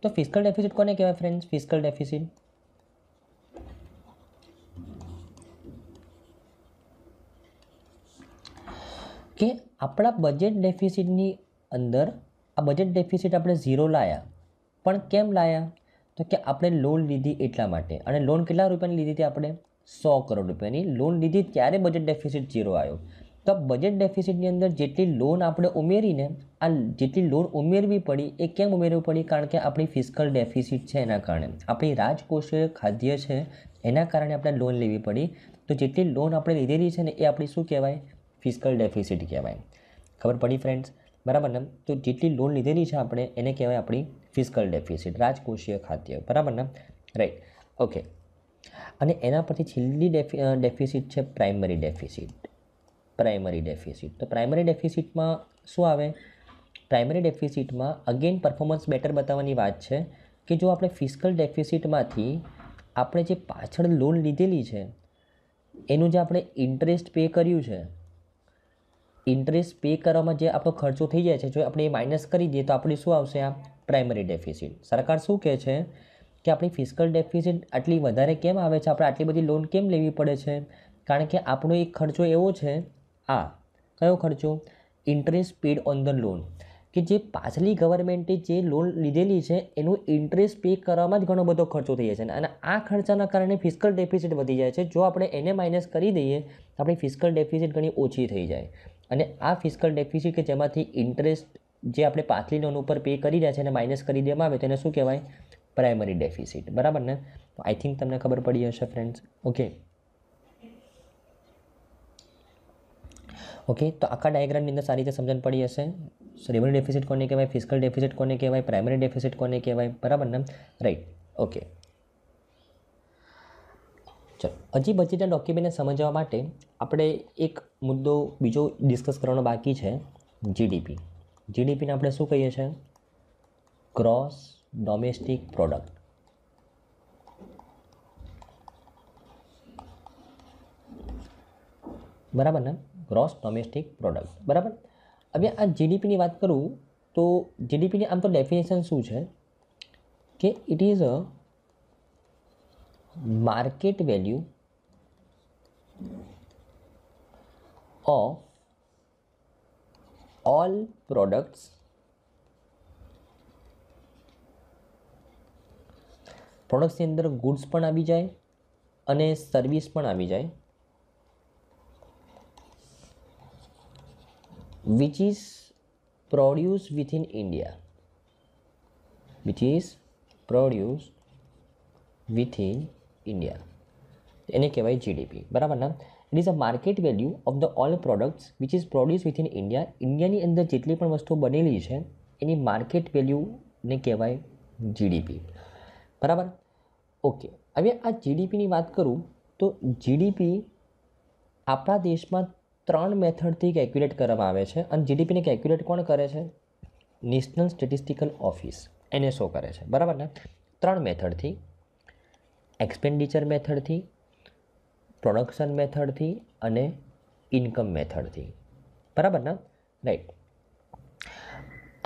તો ફિઝિકલ ડેફિસિટ કોને કહેવાય ફ્રેન્ડ્સ ફિઝિકલ ડેફિસિટ કે આપણા બજેટ ડેફિસિટની અંદર આ બજેટ ડેફિસિટ આપણે ઝીરો લાયા પણ કેમ લાયા તો કે આપણે લોન લીધી એટલા માટે અને લોન કેટલા રૂપિયાની લીધી હતી આપણે સો કરોડ રૂપિયાની લોન લીધી ત્યારે બજેટ ડેફિસિટ ઝીરો આવ્યો તો બજેટ ડેફિસિટની અંદર જેટલી લોન આપણે ઉમેરીને આ જેટલી લોન ઉમેરવી પડી એ કેમ ઉમેરવી પડી કારણ કે આપણી ફિઝિકલ ડેફિસિટ છે એના કારણે આપણી રાજકોષીય ખાદ્ય છે એના કારણે આપણે લોન લેવી પડી તો જેટલી લોન આપણે લીધેલી છે ને એ આપણી શું કહેવાય ફિઝિકલ ડેફિસિટ કહેવાય ખબર પડી ફ્રેન્ડ્સ બરાબર ને તો જેટલી લોન લીધેલી છે આપણે એને કહેવાય આપણી ફિઝિકલ ડેફિસિટ રાજકોષીય ખાદ્ય બરાબર ને રાઈટ ઓકે અને એના પરથી છેલ્લી ડેફિસિટ છે પ્રાઇમરી ડેફિસિટ પ્રાઇમરી ડેફિસિટ તો પ્રાઇમરી ડેફિસિટમાં શું આવે પ્રાઇમરી ડેફિસિટમાં અગેન પરફોર્મન્સ બેટર બતાવવાની વાત છે કે જો આપણે ફિઝિકલ ડેફિસિટમાંથી આપણે જે પાછળ લોન લીધેલી છે એનું જે આપણે ઇન્ટરેસ્ટ પે કર્યું છે ઇન્ટરેસ્ટ પે કરવામાં જે આપણો ખર્ચો થઈ જાય છે જો આપણે એ માઇનસ કરી દઈએ તો આપણે શું આવશે આ પ્રાઇમરી ડેફિસિટ સરકાર શું કહે છે કે આપણી ફિઝિકલ ડેફિસિટ આટલી વધારે કેમ આવે છે આપણે આટલી બધી લોન કેમ લેવી પડે છે કારણ કે આપણો એક ખર્ચો એવો છે આ કયો ખર્ચો interest paid on the loan કે જે પાછલી ગવર્મેન્ટે જે લોન લીધેલી છે એનું ઇન્ટરેસ્ટ પે કરવામાં જ ઘણો બધો ખર્ચો થઈ જાય છે અને આ ખર્ચાના કારણે ફિઝિકલ ડેફિસિટ વધી જાય છે જો આપણે એને માઇનસ કરી દઈએ તો આપણી ફિઝિકલ ડેફિસિટ ઘણી ઓછી થઈ જાય અને આ ફિસ્કલ ડેફિસિટ કે જેમાંથી ઇન્ટરેસ્ટ જે આપણે પાછલી લોન ઉપર પે કરી રહ્યા છે એને માઇનસ કરી દેવામાં આવે તેને શું કહેવાય પ્રાઇમરી ડેફિસિટ બરાબર ને આઈ થિંક તમને ખબર પડી હશે ફ્રેન્ડ્સ ઓકે ઓકે તો આખા ડાયગ્રામની અંદર સારી રીતે સમજણ પડી હશે રેવન્યુ ડેફિસિટ કોને કહેવાય ફિસ્કલ ડેફિસિટ કોને કહેવાય પ્રાઇમરી ડેફિસિટ કોને કહેવાય બરાબર ને રાઈટ ઓકે ચલો હજી અજીબના ડોક્યુમેન્ટને સમજવા માટે આપણે એક મુદ્દો બીજો ડિસ્કસ કરવાનો બાકી છે જીડીપી જીડીપીને આપણે શું કહીએ છીએ ક્રોસ ડોમેસ્ટિક પ્રોડક્ટ બરાબર ને ક્રોસ ડોમેસ્ટિક પ્રોડક્ટ બરાબર હવે આ જીડીપીની વાત કરું તો જીડીપીની આમ તો ડેફિનેશન શું છે કે it is a market value of all products પ્રોડક્ટ્સની અંદર ગુડ્સ પણ આવી જાય અને સર્વિસ પણ આવી જાય which is produce within India which is produce within India એને કહેવાય જીડીપી બરાબર બરાબરના it is a market value of the all products which is produce within India ઇન્ડિયાની અંદર જેટલી પણ વસ્તુઓ બનેલી છે એની માર્કેટ વેલ્યુને કહેવાય જીડીપી બરાબર ઓકે હવે આ જીડીપીની વાત કરું તો જીડીપી આપણા દેશમાં ત્રણ મેથડથી કેલ્ક્યુલેટ કરવામાં આવે છે અને જીડીપીને કેલ્ક્યુલેટ કોણ કરે છે નેશનલ સ્ટેટિસ્ટિકલ ઓફિસ એનએસઓ કરે છે બરાબર ને ત્રણ મેથડથી એક્સપેન્ડિચર મેથડથી પ્રોડક્શન મેથડથી અને ઇન્કમ મેથડથી બરાબર ને રાઈટ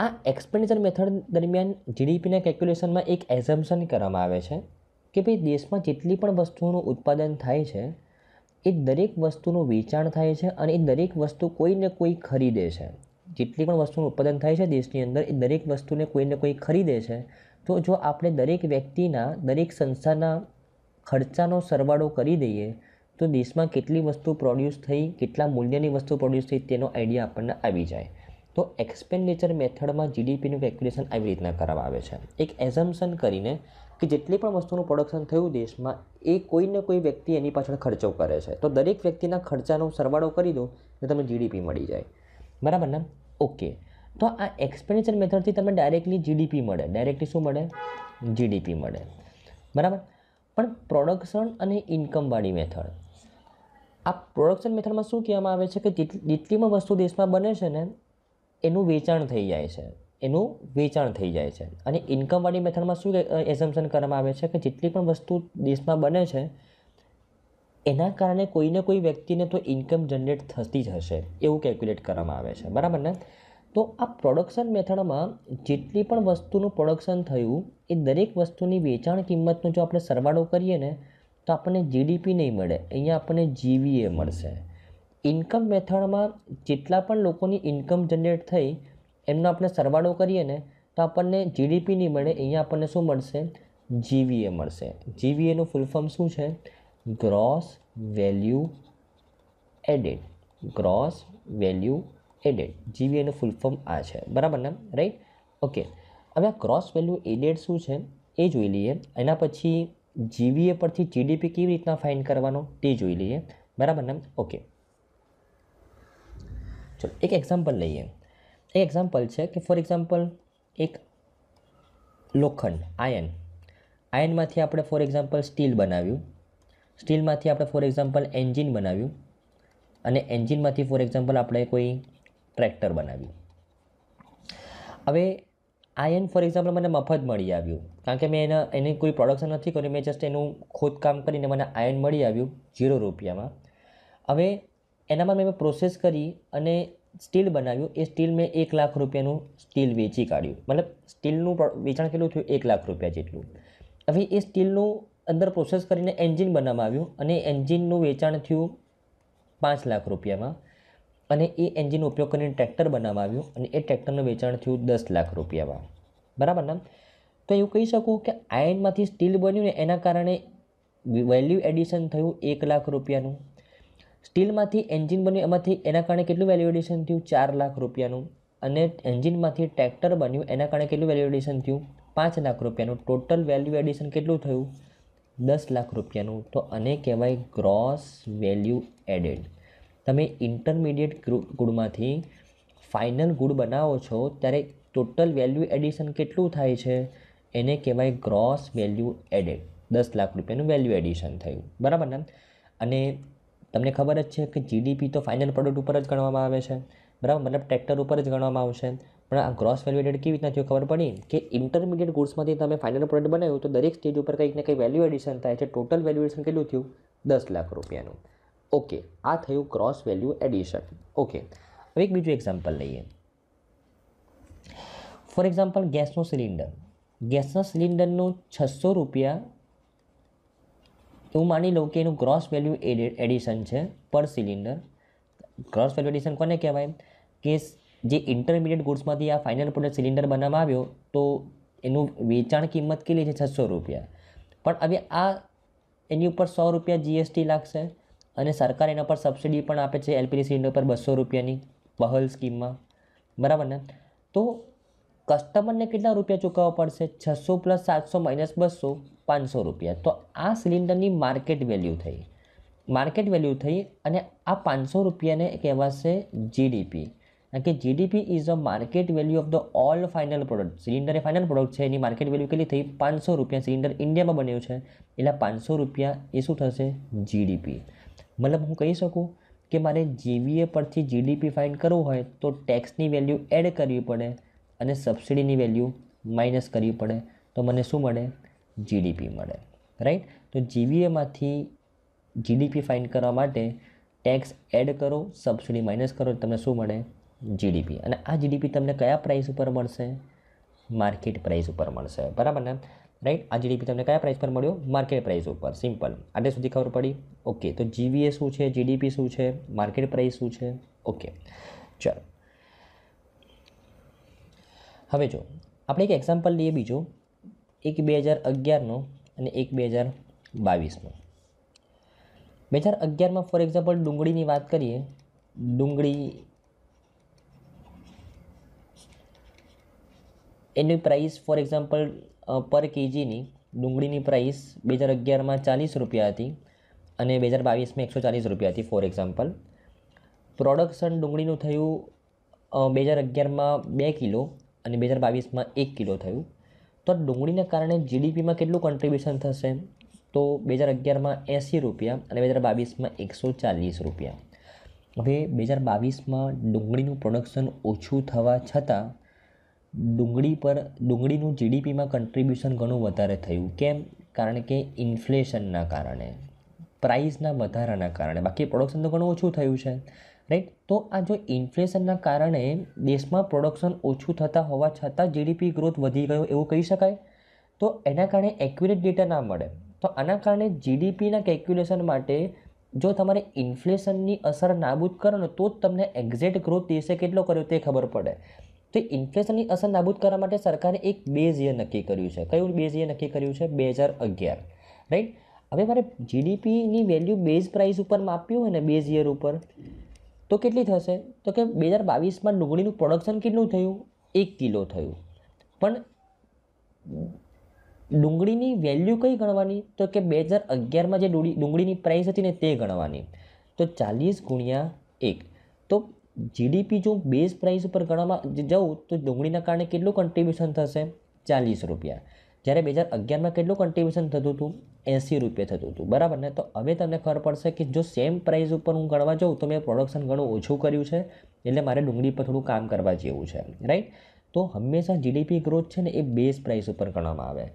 આ એક્સપેન્ડિચર મેથડ દરમિયાન જીડીપીના કેલ્ક્યુલેશનમાં એક એઝમ્પશન કરવામાં આવે છે કે ભાઈ દેશમાં જેટલી પણ વસ્તુઓનું ઉત્પાદન થાય છે એ દરેક વસ્તુનું વેચાણ થાય છે અને એ દરેક વસ્તુ કોઈને કોઈ ખરીદે છે જેટલી પણ વસ્તુનું ઉત્પાદન થાય છે દેશની અંદર એ દરેક વસ્તુને કોઈને કોઈ ખરીદે છે તો જો આપણે દરેક વ્યક્તિના દરેક સંસ્થાના ખર્ચાનો સરવાળો કરી દઈએ તો દેશમાં કેટલી વસ્તુ પ્રોડ્યુસ થઈ કેટલા મૂલ્યની વસ્તુ પ્રોડ્યુસ થઈ તેનો આઈડિયા આપણને આવી જાય તો એક્સપેન્ડિચર મેથડમાં જીડીપીનું કેલ્ક્યુલેશન આવી રીતના કરવામાં આવે છે એક એઝમ્પશન કરીને કે જેટલી પણ વસ્તુનું પ્રોડક્શન થયું દેશમાં એ કોઈને કોઈ વ્યક્તિ એની પાછળ ખર્ચો કરે છે તો દરેક વ્યક્તિના ખર્ચાનો સરવાળો કરી દો તો તમને જીડીપી મળી જાય બરાબર ને ઓકે તો આ એક્સપેન્ડિચર મેથડથી તમને ડાયરેક્ટલી જીડીપી મળે ડાયરેક્ટલી શું મળે જીડીપી મળે બરાબર પણ પ્રોડક્શન અને ઇન્કમવાળી મેથડ આ પ્રોડક્શન મેથડમાં શું કહેવામાં આવે છે કે જેટલી પણ વસ્તુ દેશમાં બને છે ને એનું વેચાણ થઈ જાય છે એનું વેચાણ થઈ જાય છે અને ઇન્કમવાળી મેથડમાં શું એઝમ્પશન કરવામાં આવે છે કે જેટલી પણ વસ્તુ દેશમાં બને છે એના કારણે કોઈને કોઈ વ્યક્તિને તો ઇન્કમ જનરેટ થતી જ હશે એવું કેલ્ક્યુલેટ કરવામાં આવે છે બરાબર ને તો આ પ્રોડક્શન મેથડમાં જેટલી પણ વસ્તુનું પ્રોડક્શન થયું એ દરેક વસ્તુની વેચાણ કિંમતનો જો આપણે સરવાળો કરીએ ને તો આપણને જીડીપી નહીં મળે અહીંયા આપણને જીવીએ મળશે ઇન્કમ મેથડમાં જેટલા પણ લોકોની ઇન્કમ જનરેટ થઈ એમનો આપણે સરવાળો કરીએ ને તો આપણને જીડીપી નહીં મળે અહીંયા આપણને શું મળશે જીવીએ મળશે જીવીએનું ફૂલ ફોર્મ શું છે gross value added gross value added GB એનું ફૂલ ફોર્મ આ છે બરાબર ને રાઈટ ઓકે હવે આ ક્રોસ વેલ્યુ એડેડ શું છે એ જોઈ લઈએ એના પછી જીવીએ પરથી જીડીપી કેવી રીતના ફાઇન કરવાનો તે જોઈ લઈએ બરાબર ને ઓકે ચલો એક એક્ઝામ્પલ લઈએ એક એક્ઝામ્પલ છે કે ફોર એક્ઝામ્પલ એક લોખંડ આયન આયનમાંથી આપણે ફોર એક્ઝામ્પલ સ્ટીલ બનાવ્યું સ્ટીલમાંથી આપણે ફોર એક્ઝામ્પલ એન્જિન બનાવ્યું અને એન્જિનમાંથી ફોર એક્ઝામ્પલ આપણે કોઈ ટ્રેક્ટર બનાવ્યું હવે આયન ફોર એક્ઝામ્પલ મને મફત મળી આવ્યું કારણ કે મેં એના એની કોઈ પ્રોડક્શન નથી કર્યું મેં જસ્ટ એનું ખોદકામ કરીને મને આયન મળી આવ્યું ઝીરો રૂપિયામાં હવે એનામાં મેં પ્રોસેસ કરી અને સ્ટીલ બનાવ્યું એ સ્ટીલ મેં એક લાખ રૂપિયાનું સ્ટીલ વેચી કાઢ્યું મતલબ સ્ટીલનું વેચાણ કેટલું થયું એક લાખ રૂપિયા જેટલું હવે એ સ્ટીલનું અંદર પ્રોસેસ કરીને એન્જિન બનાવવામાં આવ્યું અને એન્જિનનું વેચાણ થયું પાંચ લાખ રૂપિયામાં અને એ એન્જિનનો ઉપયોગ કરીને ટ્રેક્ટર બનાવવામાં આવ્યું અને એ ટ્રેક્ટરનું વેચાણ થયું દસ લાખ રૂપિયામાં બરાબર ને તો એવું કહી શકું કે આયનમાંથી સ્ટીલ બન્યું ને એના કારણે વેલ્યુ એડિશન થયું એક લાખ રૂપિયાનું સ્ટીલમાંથી એન્જિન બન્યું એમાંથી એના કારણે કેટલું વેલ્યુ એડિશન થયું ચાર લાખ રૂપિયાનું અને એન્જિનમાંથી ટ્રેક્ટર બન્યું એના કારણે કેટલું વેલ્યુ એડિશન થયું પાંચ લાખ રૂપિયાનું ટોટલ વેલ્યુ એડિશન કેટલું થયું દસ લાખ રૂપિયાનું તો અને કહેવાય ગ્રોસ વેલ્યુ એડેડ તમે ઇન્ટરમીડિયેટ ગુડમાંથી ફાઇનલ ગુડ બનાવો છો ત્યારે ટોટલ વેલ્યુ એડિશન કેટલું થાય છે એને કહેવાય ગ્રોસ વેલ્યુ એડેડ દસ લાખ રૂપિયાનું વેલ્યુ એડિશન થયું બરાબર ને અને તમને ખબર જ છે કે જીડીપી તો ફાઇનલ પ્રોડક્ટ ઉપર જ ગણવામાં આવે છે બરાબર મતલબ ટ્રેક્ટર ઉપર જ ગણવામાં આવશે પણ આ ગ્રોસ વેલ્યુ એડેડ કેવી રીતના થયું ખબર પડી કે ઇન્ટરમીડિયેટ ગુડ્સમાંથી તમે ફાઇનલ પ્રોડક્ટ બનાવ્યું તો દરેક સ્ટેજ ઉપર કંઈક ને કંઈ વેલ્યુ એડિશન થાય છે ટોટલ વેલ્યુએશન કેટલું થયું દસ લાખ રૂપિયાનું ઓકે આ થયું ક્રોસ વેલ્યુ એડિશન ઓકે હવે એક બીજું એક્ઝામ્પલ લઈએ ફોર એક્ઝામ્પલ ગેસનો સિલિન્ડર ગેસના સિલિન્ડરનું છસો રૂપિયા હું માની લઉં કે એનું ક્રોસ વેલ્યુ એડિશન છે પર સિલિન્ડર ક્રોસ વેલ્યુ એડિશન કોને કહેવાય કે જે ઇન્ટરમીડિયેટ ગુડ્સમાંથી આ ફાઇનલ પ્રોડક્ટ સિલિન્ડર બનાવવામાં આવ્યો તો એનું વેચાણ કિંમત કેટલી છે છસો રૂપિયા પણ હવે આ એની ઉપર સો રૂપિયા જીએસટી લાગશે અને સરકાર એના પર સબસિડી પણ આપે છે એલપીજી સિલિન્ડર પર બસો રૂપિયાની બહલ સ્કીમમાં બરાબર ને તો કસ્ટમરને કેટલા રૂપિયા ચૂકવવા પડશે છસો પ્લસ સાતસો માઇનસ બસો પાંચસો રૂપિયા તો આ સિલિન્ડરની માર્કેટ વેલ્યુ થઈ માર્કેટ વેલ્યુ થઈ અને આ પાંચસો રૂપિયાને કહેવાશે જીડીપી કારણ કે GDP is a market value of the all final product cylinder એ ફાઇનલ પ્રોડક્ટ છે એની માર્કેટ વેલ્યુ કેટલી થઈ પાંચસો રૂપિયા સિલિન્ડર ઇન્ડિયામાં બન્યું છે એટલે પાંચસો રૂપિયા એ શું થશે જીડીપી મતલબ હું કહી શકું કે મારે જીવીએ પરથી જીડીપી ફાઇન કરવું હોય તો ટેક્સની વેલ્યુ એડ કરવી પડે અને સબસિડીની વેલ્યુ માઇનસ કરવી પડે તો મને શું મળે જીડીપી મળે રાઈટ તો જીવીએમાંથી જીડીપી ફાઇન કરવા માટે ટેક્સ એડ કરો સબસિડી માઇનસ કરો તમને શું મળે જીડીપી અને આ જીડીપી તમને કયા પ્રાઇસ ઉપર મળશે માર્કેટ પ્રાઇસ ઉપર મળશે બરાબર ને રાઈટ આ જીડીપી તમને કયા પ્રાઇસ પર મળ્યો માર્કેટ પ્રાઇસ ઉપર સિમ્પલ આટલે સુધી ખબર પડી ઓકે તો જીવીએ શું છે જીડીપી શું છે માર્કેટ પ્રાઇસ શું છે ઓકે ચાલો હવે જો આપણે એક એક્ઝામ્પલ લઈએ બીજું એક બે હજાર અગિયારનો અને એક બે હજાર બાવીસનો બે હજાર અગિયારમાં ફોર એક્ઝામ્પલ ડુંગળીની વાત કરીએ ડુંગળી એની પ્રાઇસ ફોર એક્ઝામ્પલ પર કેજીની ડુંગળીની પ્રાઇસ બે હજાર અગિયારમાં ચાલીસ રૂપિયા હતી અને બે હજાર બાવીસમાં એકસો ચાલીસ રૂપિયા હતી ફોર એક્ઝામ્પલ પ્રોડક્શન ડુંગળીનું થયું બે હજાર અગિયારમાં બે કિલો અને બે હજાર બાવીસમાં એક કિલો થયું તો ડુંગળીના કારણે જીડીપીમાં કેટલું કન્ટ્રીબ્યુશન થશે તો બે હજાર અગિયારમાં એંસી રૂપિયા અને બે હજાર બાવીસમાં એકસો ચાલીસ રૂપિયા હવે બે હજાર બાવીસમાં ડુંગળીનું પ્રોડક્શન ઓછું થવા છતાં ડુંગળી પર ડુંગળીનું જીડીપીમાં કન્ટ્રીબ્યુશન ઘણું વધારે થયું કેમ કારણ કે ઇન્ફ્લેશનના કારણે પ્રાઇઝના વધારાના કારણે બાકી પ્રોડક્શન તો ઘણું ઓછું થયું છે રાઈટ તો આ જો ઇન્ફ્લેશનના કારણે દેશમાં પ્રોડક્શન ઓછું થતાં હોવા છતાં જીડીપી ગ્રોથ વધી ગયો એવું કહી શકાય તો એના કારણે એક્યુરેટ ડેટા ના મળે તો આના કારણે જીડીપીના કેલ્ક્યુલેશન માટે જો તમારે ઇન્ફ્લેશનની અસર નાબૂદ કરો ને તો જ તમને એક્ઝેક્ટ ગ્રોથ દેશે કેટલો કર્યો તે ખબર પડે તો ઇન્ફ્લેશનની અસર નાબૂદ કરવા માટે સરકારે એક બેઝ યર નક્કી કર્યું છે કયું બેઝ યર નક્કી કર્યું છે બે હજાર અગિયાર રાઈટ હવે મારે જીડીપીની વેલ્યુ બેઝ પ્રાઇસ ઉપર માપ્યું હોય ને બેઝ યર ઉપર તો કેટલી થશે તો કે બે હજાર બાવીસમાં ડુંગળીનું પ્રોડક્શન કેટલું થયું એક કિલો થયું પણ ડુંગળીની વેલ્યુ કઈ ગણવાની તો કે બે હજાર અગિયારમાં જે ડુંગળીની પ્રાઇસ હતી ને તે ગણવાની તો ચાલીસ ગુણ્યા એક તો જીડીપી જો બેઝ પ્રાઇસ ઉપર ગણવામાં જાઉં તો ડુંગળીના કારણે કેટલું કન્ટ્રીબ્યુશન થશે ચાલીસ રૂપિયા જ્યારે બે હજાર અગિયારમાં કેટલું કન્ટ્રીબ્યુશન થતું હતું એંસી રૂપિયા થતું હતું બરાબર ને તો હવે તમને ખબર પડશે કે જો સેમ પ્રાઇસ ઉપર હું ગણવા જાઉં તો મેં પ્રોડક્શન ઘણું ઓછું કર્યું છે એટલે મારે ડુંગળી પર થોડું કામ કરવા જેવું છે રાઈટ તો હંમેશા જીડીપી ગ્રોથ છે ને એ બેઝ પ્રાઇસ ઉપર ગણવામાં આવે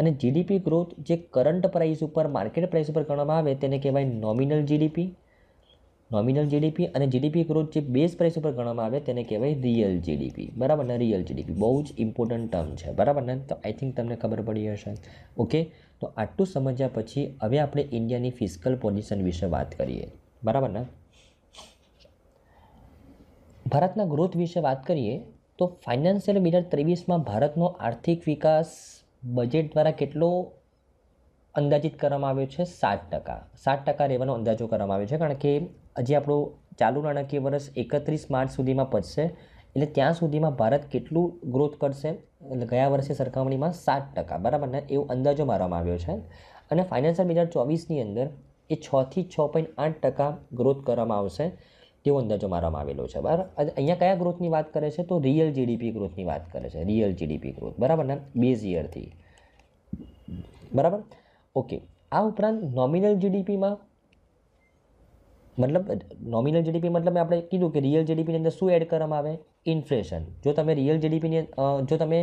અને જીડીપી ગ્રોથ જે કરંટ પ્રાઇસ ઉપર માર્કેટ પ્રાઇસ ઉપર ગણવામાં આવે તેને કહેવાય નોમિનલ જીડીપી નોમિનલ જીડીપી અને જીડીપી ગ્રોથ જે બેઝ પ્રાઇસ ઉપર ગણવામાં આવે તેને કહેવાય રિયલ જીડીપી બરાબર ને રિયલ જીડીપી બહુ જ ઇમ્પોર્ટન્ટ ટર્મ છે બરાબર ને તો આઈ થિંક તમને ખબર પડી હશે ઓકે તો આટલું સમજ્યા પછી હવે આપણે ઇન્ડિયાની ફિઝિકલ પોઝિશન વિશે વાત કરીએ બરાબર ને ભારતના ગ્રોથ વિશે વાત કરીએ તો ફાઇનાન્શિયલ બે હજાર ત્રેવીસમાં ભારતનો આર્થિક વિકાસ બજેટ દ્વારા કેટલો અંદાજિત કરવામાં આવ્યો છે સાત ટકા સાત ટકા રહેવાનો અંદાજો કરવામાં આવ્યો છે કારણ કે હજી આપણું ચાલુ નાણાકીય વર્ષ એકત્રીસ માર્ચ સુધીમાં પચશે એટલે ત્યાં સુધીમાં ભારત કેટલું ગ્રોથ કરશે એટલે ગયા વર્ષે સરખામણીમાં સાત ટકા બરાબર ને એવો અંદાજો મારવામાં આવ્યો છે અને ફાઇનાન્શિયલ બે હજાર ચોવીસની અંદર એ છથી છ પોઈન્ટ આઠ ટકા ગ્રોથ કરવામાં આવશે તેવો અંદાજો મારવામાં આવેલો છે બરાબર અહીંયા કયા ગ્રોથની વાત કરે છે તો રિયલ જીડીપી ગ્રોથની વાત કરે છે રિયલ જીડીપી ગ્રોથ બરાબર ને બેઝ યરથી બરાબર ઓકે આ ઉપરાંત નોમિનલ જીડીપીમાં મતલબ નોમિનલ જીડીપી મતલબ આપણે કીધું કે રિયલ જીડીપીની અંદર શું એડ કરવામાં આવે ઇન્ફ્લેશન જો તમે રિયલ જીડીપીની જો તમે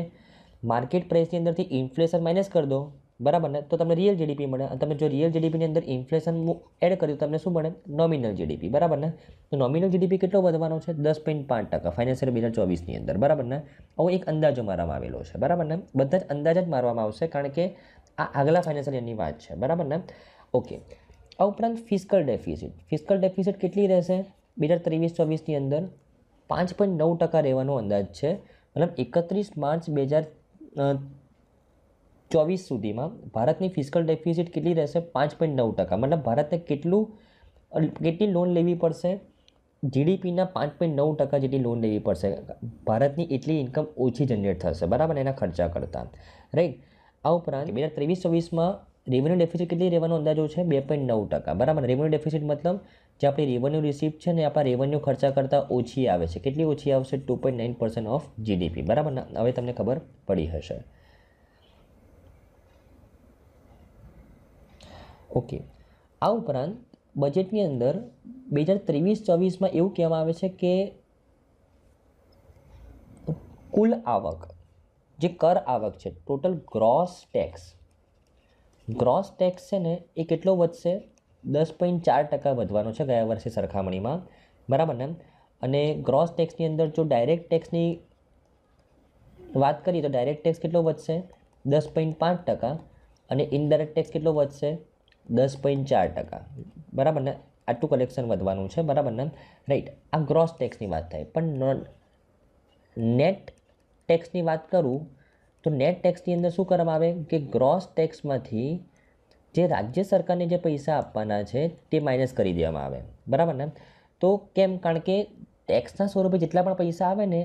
માર્કેટ પ્રાઇસની અંદરથી ઇન્ફ્લેશન માઇનસ કરી દો બરાબર ને તો તમને રિયલ જીડીપી મળે અને તમે જો રિયલ જીડીપીની અંદર ઇન્ફ્લેશન એડ કર્યું તમને શું મળે નોમિનલ જીડીપી બરાબર ને તો નોમિનલ જીડીપી કેટલો વધવાનો છે દસ પોઈન્ટ પાંચ ટકા ફાઇનાન્શિયલ બે હજાર ચોવીસની અંદર બરાબર ને આવો એક અંદાજો મારવામાં આવેલો છે બરાબર ને બધા જ અંદાજ જ મારવામાં આવશે કારણ કે આ આગલા ફાઇનાન્શિયલ યરની વાત છે બરાબર ને ઓકે આ ઉપરાંત ફિસ્કલ ડેફિસિટ ફિસ્કલ ડેફિસિટ કેટલી રહેશે બે હજાર ત્રેવીસ ચોવીસની અંદર પાંચ પોઈન્ટ નવ ટકા રહેવાનો અંદાજ છે મતલબ એકત્રીસ માર્ચ બે હજાર ચોવીસ સુધીમાં ભારતની ફિસ્કલ ડેફિસિટ કેટલી રહેશે પાંચ પોઈન્ટ નવ ટકા મતલબ ભારતને કેટલું કેટલી લોન લેવી પડશે જીડીપીના પાંચ પોઈન્ટ નવ ટકા જેટલી લોન લેવી પડશે ભારતની એટલી ઇન્કમ ઓછી જનરેટ થશે બરાબર એના ખર્ચા કરતાં રાઈટ આ ઉપરાંત બે હજાર ત્રેવીસ ચોવીસમાં રેવન્યુ ડેફિસિટ કેટલી રહેવાનો અંદાજો છે બે પોઈન્ટ નવ ટકા બરાબર રેવન્યુ ડેફિસિટ મતલબ જે આપણી રેવન્યુ રિસીપ્ટ છે ને આપણા રેવન્યુ ખર્ચા કરતાં ઓછી આવે છે કેટલી ઓછી આવશે two point nine percent of GDP બરાબર હવે તમને ખબર પડી હશે ઓકે આ ઉપરાંત બજેટની અંદર બે હજાર ત્રેવીસ ચોવીસમાં એવું કહેવામાં આવે છે કે કુલ આવક જે કર આવક છે total gross tax gross tax છે ને એ કેટલો વધશે દસ પોઈન્ટ ચાર ટકા વધવાનો છે ગયા વર્ષે સરખામણીમાં બરાબર ને અને ગ્રોસ ટેક્સની અંદર જો ડાયરેક્ટ ટેક્સની વાત કરીએ તો ડાયરેક્ટ ટેક્સ કેટલો વધશે દસ પોઈન્ટ પાંચ ટકા અને ઇનડાયરેક્ટ ટેક્સ કેટલો વધશે દસ પોઈન્ટ ચાર ટકા બરાબર ને આટલું કલેક્શન વધવાનું છે બરાબર ને રાઈટ આ ગ્રોસ ટેક્સની વાત થાય પણ નેટ ટેક્સની વાત કરું તો નેટ ટેક્સની અંદર શું કરવામાં આવે કે ગ્રોસ ટેક્સમાંથી જે રાજ્ય સરકારને જે પૈસા આપવાના છે તે માઇનસ કરી દેવામાં આવે બરાબર ને તો કેમ કારણ કે ટેક્સના સ્વરૂપે જેટલા પણ પૈસા આવે ને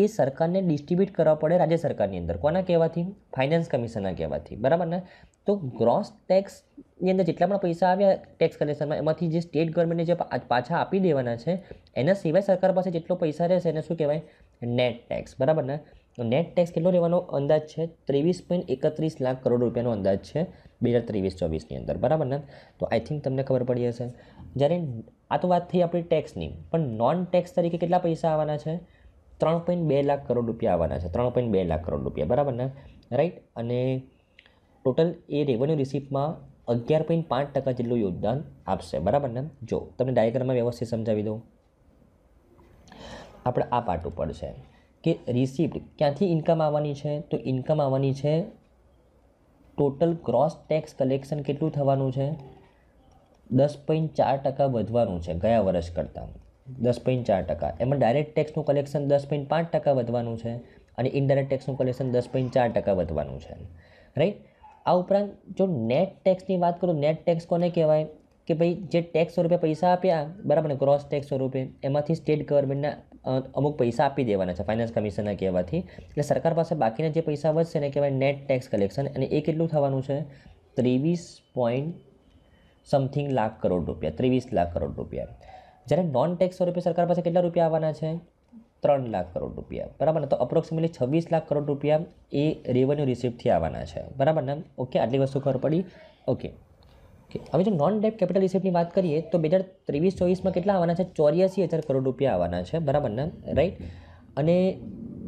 એ સરકારને ડિસ્ટ્રીબ્યુટ કરવા પડે રાજ્ય સરકારની અંદર કોના કહેવાથી ફાઇનાન્સ કમિશનના કહેવાથી બરાબર ને તો ગ્રોસ ટેક્સની અંદર જેટલા પણ પૈસા આવ્યા ટેક્સ કલેક્શનમાં એમાંથી જે સ્ટેટ ગવર્મેન્ટને જે પાછા આપી દેવાના છે એના સિવાય સરકાર પાસે જેટલો પૈસા રહેશે એને શું કહેવાય નેટ ટેક્સ બરાબર ને તો નેટ ટેક્સ કેટલો રહેવાનો અંદાજ છે ત્રેવીસ પોઈન્ટ એકત્રીસ લાખ કરોડ રૂપિયાનો અંદાજ છે બે હજાર ત્રેવીસ ચોવીસની અંદર બરાબર ને તો આઈ થિંક તમને ખબર પડી હશે જ્યારે આ તો વાત થઈ આપણી ટેક્સની પણ નોન ટેક્સ તરીકે કેટલા પૈસા આવવાના છે ત્રણ પોઈન્ટ બે લાખ કરોડ રૂપિયા આવવાના છે ત્રણ પોઈન્ટ બે લાખ કરોડ રૂપિયા બરાબર ને રાઈટ અને ટોટલ એ રેવન્યુ રિસીપ્ટમાં અગિયાર પોઈન્ટ પાંચ ટકા જેટલું યોગદાન આપશે બરાબર ને જો તમને ડાયગ્રામમાં વ્યવસ્થિત સમજાવી દઉં આપણે આ પાર્ટ ઉપર છે કે રિસિપ્ટ ક્યાંથી ઇન્કમ આવવાની છે તો ઇન્કમ આવવાની છે ટોટલ ક્રોસ ટેક્સ કલેક્શન કેટલું થવાનું છે દસ પોઈન્ટ ચાર ટકા વધવાનું છે ગયા વર્ષ કરતાં દસ પોઈન્ટ ચાર ટકા એમાં ડાયરેક્ટ ટેક્સનું કલેક્શન દસ પોઈન્ટ પાંચ ટકા વધવાનું છે અને ઇનડાયરેક્ટ ટેક્સનું કલેક્શન દસ પોઈન્ટ ચાર ટકા વધવાનું છે રાઈટ આ ઉપરાંત જો નેટ ટેક્સની વાત કરું નેટ ટેક્સ કોને કહેવાય કે ભાઈ જે ટેક્સ સ્વરૂપે પૈસા આપ્યા બરાબર ને ક્રોસ ટેક્સ સ્વરૂપે એમાંથી સ્ટેટ ગવર્મેન્ટના અમુક પૈસા આપી દેવાના છે ફાઇનાન્સ કમિશનના કહેવાથી એટલે સરકાર પાસે બાકીના જે પૈસા વધશે એને કહેવાય નેટ ટેક્સ કલેક્શન અને એ કેટલું થવાનું છે ત્રેવીસ પોઈન્ટ સમથિંગ લાખ કરોડ રૂપિયા ત્રેવીસ લાખ કરોડ રૂપિયા જ્યારે નોન ટેક્સ સ્વરૂપે સરકાર પાસે કેટલા રૂપિયા આવવાના છે ત્રણ લાખ કરોડ રૂપિયા બરાબર ને તો અપ્રોક્સિમેટલી છવ્વીસ લાખ કરોડ રૂપિયા એ રેવન્યુ રિસિપ્ટથી આવવાના છે બરાબર ને ઓકે આટલી વસ્તુ ખબર પડી ઓકે ઓકે હવે જો નોન ડેપ કેપિટલ રિસીપ્ટની વાત કરીએ તો બે હજાર ત્રેવીસ ચોવીસમાં કેટલા આવવાના છે ચોર્યાસી હજાર કરોડ રૂપિયા આવવાના છે બરાબર ને રાઈટ અને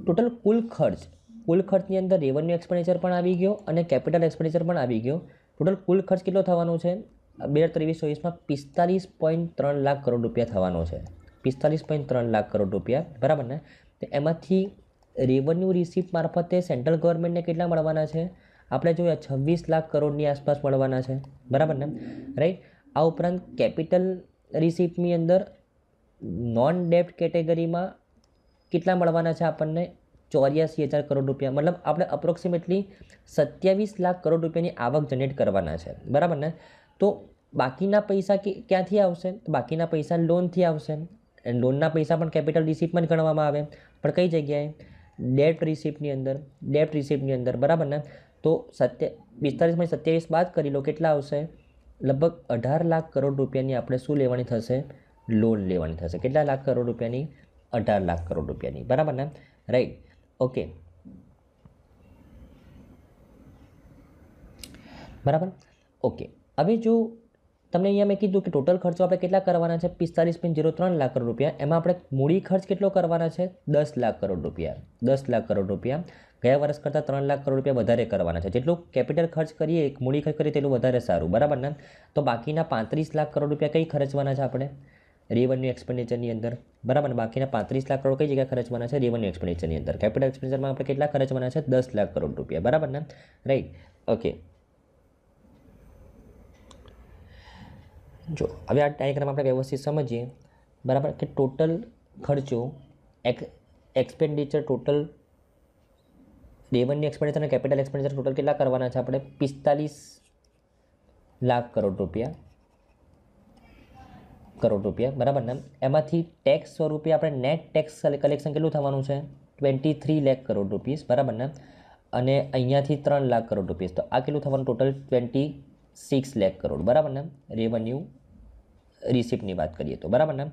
ટોટલ કુલ ખર્ચ કુલ ખર્ચની અંદર રેવન્યુ એક્સપેન્ડિચર પણ આવી ગયો અને કેપિટલ એક્સપેન્ડિચર પણ આવી ગયો ટોટલ કુલ ખર્ચ કેટલો થવાનો છે બે હજાર ત્રેવીસ ચોવીસમાં પિસ્તાલીસ પોઈન્ટ ત્રણ લાખ કરોડ રૂપિયા થવાનો છે પિસ્તાલીસ પોઈન્ટ ત્રણ લાખ કરોડ રૂપિયા બરાબર ને તો એમાંથી રેવન્યુ રિસીપ્ટ મારફતે સેન્ટ્રલ ગવર્મેન્ટને કેટલા મળવાના છે આપણે જોઈએ છવ્વીસ લાખ કરોડની આસપાસ મળવાના છે બરાબર ને રાઈટ આ ઉપરાંત કેપિટલ રિસીપ્ટની અંદર નોન ડેપ્ટ કેટેગરીમાં કેટલા મળવાના છે આપણને ચોર્યાસી હજાર કરોડ રૂપિયા મતલબ આપણે અપ્રોક્સિમેટલી સત્યાવીસ લાખ કરોડ રૂપિયાની આવક જનરેટ કરવાના છે બરાબર ને તો બાકીના પૈસા ક્યાંથી આવશે તો બાકીના પૈસા લોનથી આવશે લોનના પૈસા પણ કેપિટલ રિસીપ્ટમાં ગણવામાં આવે પણ કઈ જગ્યાએ ડેટ રિસિપ્ટની અંદર ડેટ રિસિપ્ટની અંદર બરાબર ને તો સત્ય પિસ્તાલીસમાંથી સત્યાવીસ બાદ કરી લો કેટલા આવશે લગભગ અઢાર લાખ કરોડ રૂપિયાની આપણે શું લેવાની થશે લોન લેવાની થશે કેટલા લાખ કરોડ રૂપિયાની અઢાર લાખ કરોડ રૂપિયાની બરાબર ને રાઈટ ઓકે બરાબર ઓકે હવે જો તમને અહીંયા મેં કીધું કે ટોટલ ખર્ચો આપણે કેટલા કરવાના છે પિસ્તાલીસ પોઈન્ટ જીરો ત્રણ લાખ કરોડ રૂપિયા એમાં આપણે મૂડી ખર્ચ કેટલો કરવાના છે દસ લાખ કરોડ રૂપિયા દસ લાખ કરોડ રૂપિયા ગયા વર્ષ કરતાં ત્રણ લાખ કરોડ રૂપિયા વધારે કરવાના છે જેટલું કેપિટલ ખર્ચ કરીએ એક મૂડી ખર્ચ કરીએ તેટલું વધારે સારું બરાબર ને તો બાકીના પાંત્રીસ લાખ કરોડ રૂપિયા કઈ ખર્ચવાના છે આપણે રેવન્યુ એક્સપેન્ડિચરની અંદર બરાબર બાકીના પાંત્રીસ લાખ કરોડ કઈ જગ્યા ખર્ચવાના છે રેવન્યુ એક્સપેન્ડિચરની અંદર કેપિટલ એક્સપેન્ડિચરમાં આપણે કેટલા ખર્ચવાના છે દસ લાખ કરોડ રૂપિયા બરાબર ને રાઈટ ઓકે જો હવે આ ડાયગ્રામ આપણે વ્યવસ્થિત સમજીએ બરાબર કે ટોટલ ખર્ચો એક્સપેન્ડિચર ટોટલ ડે વનની એક્સપેન્ડિચર અને કેપિટલ એક્સપેન્ડિચર ટોટલ કેટલા કરવાના છે આપણે પિસ્તાલીસ લાખ કરોડ રૂપિયા કરોડ રૂપિયા બરાબર ને એમાંથી ટેક્સ સ્વરૂપે આપણે નેટ ટેક્સ કલેક્શન કેટલું થવાનું છે ટ્વેન્ટી થ્રી લેખ કરોડ રૂપીસ બરાબર ને અને અહીંયાથી ત્રણ લાખ કરોડ રૂપીસ તો આ કેટલું થવાનું ટોટલ ટ્વેન્ટી સિક્સ લેખ કરોડ બરાબર ને રેવન્યુ રિસિપ્ટની વાત કરીએ તો બરાબર ને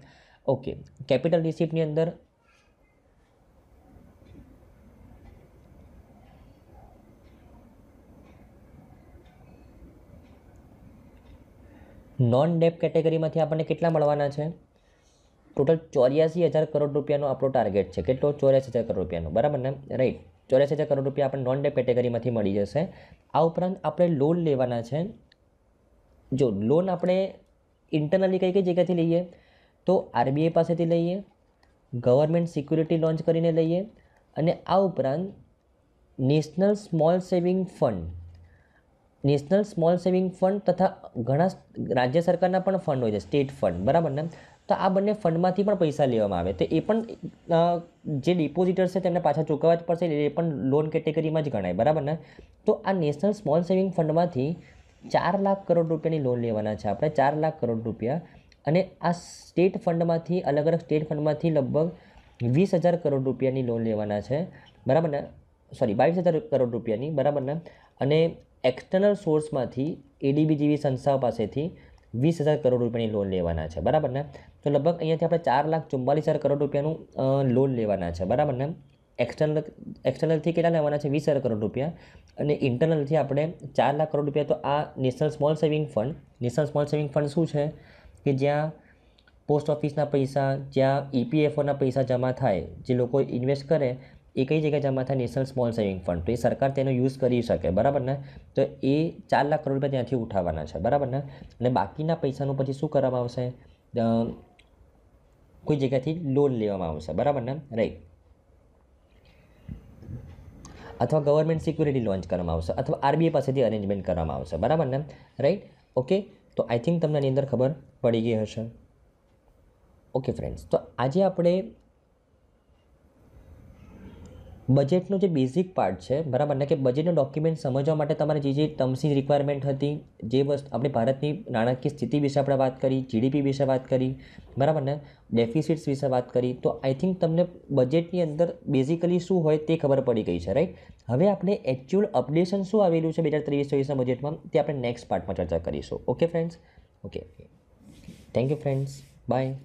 ઓકે કેપિટલ રિસિપ્ટની અંદર નોન ડેપ કેટેગરીમાંથી આપણને કેટલા મળવાના છે ટોટલ ચોર્યાસી હજાર કરોડ રૂપિયાનો આપણો ટાર્ગેટ છે કેટલો ચોર્યાસી હજાર કરોડ રૂપિયાનો બરાબર ને રાઈટ ચોર્યાસી હજાર કરોડ રૂપિયા આપણે નોન ડેપ કેટેગરીમાંથી મળી જશે આ ઉપરાંત આપણે લોન લેવાના છે જો લોન આપણે ઇન્ટરનલી કઈ કઈ જગ્યાથી લઈએ તો આરબીઆઈ પાસેથી લઈએ ગવર્મેન્ટ સિક્યુરિટી લોન્ચ કરીને લઈએ અને આ ઉપરાંત national small saving fund national small saving fund તથા ઘણા રાજ્ય સરકારના પણ ફંડ હોય છે સ્ટેટ ફંડ બરાબર ને તો આ બંને ફંડમાંથી પણ પૈસા લેવામાં આવે તો એ પણ જે ડિપોઝિટર્સ છે તેમને પાછા ચૂકવવા જ પડશે એ પણ લોન કેટેગરીમાં જ ગણાય બરાબર ને તો આ નેશનલ સ્મોલ સેવિંગ ફંડમાંથી ચાર લાખ કરોડ રૂપિયાની લોન લેવાના છે આપણે ચાર લાખ કરોડ રૂપિયા અને આ સ્ટેટ ફંડમાંથી અલગ અલગ સ્ટેટ ફંડમાંથી લગભગ વીસ હજાર કરોડ રૂપિયાની લોન લેવાના છે બરાબર ને સોરી બાવીસ હજાર કરોડ રૂપિયાની બરાબર ને અને એક્સટર્નલ સોર્સમાંથી એડીબી જેવી સંસ્થાઓ પાસેથી વીસ હજાર કરોડ રૂપિયાની લોન લેવાના છે બરાબર ને તો લગભગ અહીંયાથી આપણે ચાર લાખ ચુમ્માલીસ હજાર કરોડ રૂપિયાનું લોન લેવાના છે બરાબર ને એક્સટર્નલ એક્સટર્નલથી કેટલા લેવાના છે વીસ હજાર કરોડ રૂપિયા અને ઇન્ટરનલથી આપણે ચાર લાખ કરોડ રૂપિયા તો આ national small saving fund national small saving fund શું છે કે જ્યાં પોસ્ટ ઓફિસના પૈસા જ્યાં ઇપીએફઓના e પૈસા જમા થાય જે લોકો ઇન્વેસ્ટ કરે એ કઈ જગ્યાએ જમા થાય નેશનલ સ્મોલ સેવિંગ ફંડ તો એ સરકાર તેનો યુઝ કરી શકે બરાબર ને તો એ ચાર લાખ કરોડ રૂપિયા ત્યાંથી ઉઠાવવાના છે બરાબર ને અને બાકીના પૈસાનું પછી શું કરવામાં આવશે કોઈ જગ્યાથી લોન લેવામાં આવશે બરાબર ને રાઈટ અથવા ગવર્મેન્ટ સિક્યુરિટી લોન્ચ કરવામાં આવશે અથવા આરબીઆઈ પાસેથી અરેન્જમેન્ટ કરવામાં આવશે બરાબર ને રાઈટ ઓકે તો આઈ થિંક તમને એની અંદર ખબર પડી ગઈ હશે ઓકે ફ્રેન્ડ્સ તો આજે આપણે બજેટનો જે બેઝિક પાર્ટ છે બરાબર ને કે બજેટનું ડોક્યુમેન્ટ સમજવા માટે તમારે જે જે ટર્મ્સની રિક્વાયરમેન્ટ હતી જે વસ્તુ આપણે ભારતની નાણાકીય સ્થિતિ વિશે આપણે વાત કરી જીડીપી વિશે વાત કરી બરાબર ને ડેફિસિટ્સ વિશે વાત કરી તો આઈ થિંક તમને બજેટની અંદર બેઝિકલી શું હોય તે ખબર પડી ગઈ છે રાઈટ હવે આપણે એકચ્યુઅલ અપડેશન શું આવેલું છે બે હજાર ત્રેવીસ ચોવીસના બજેટમાં તે આપણે નેક્સ્ટ પાર્ટમાં ચર્ચા કરીશું okay friends okay thank you friends by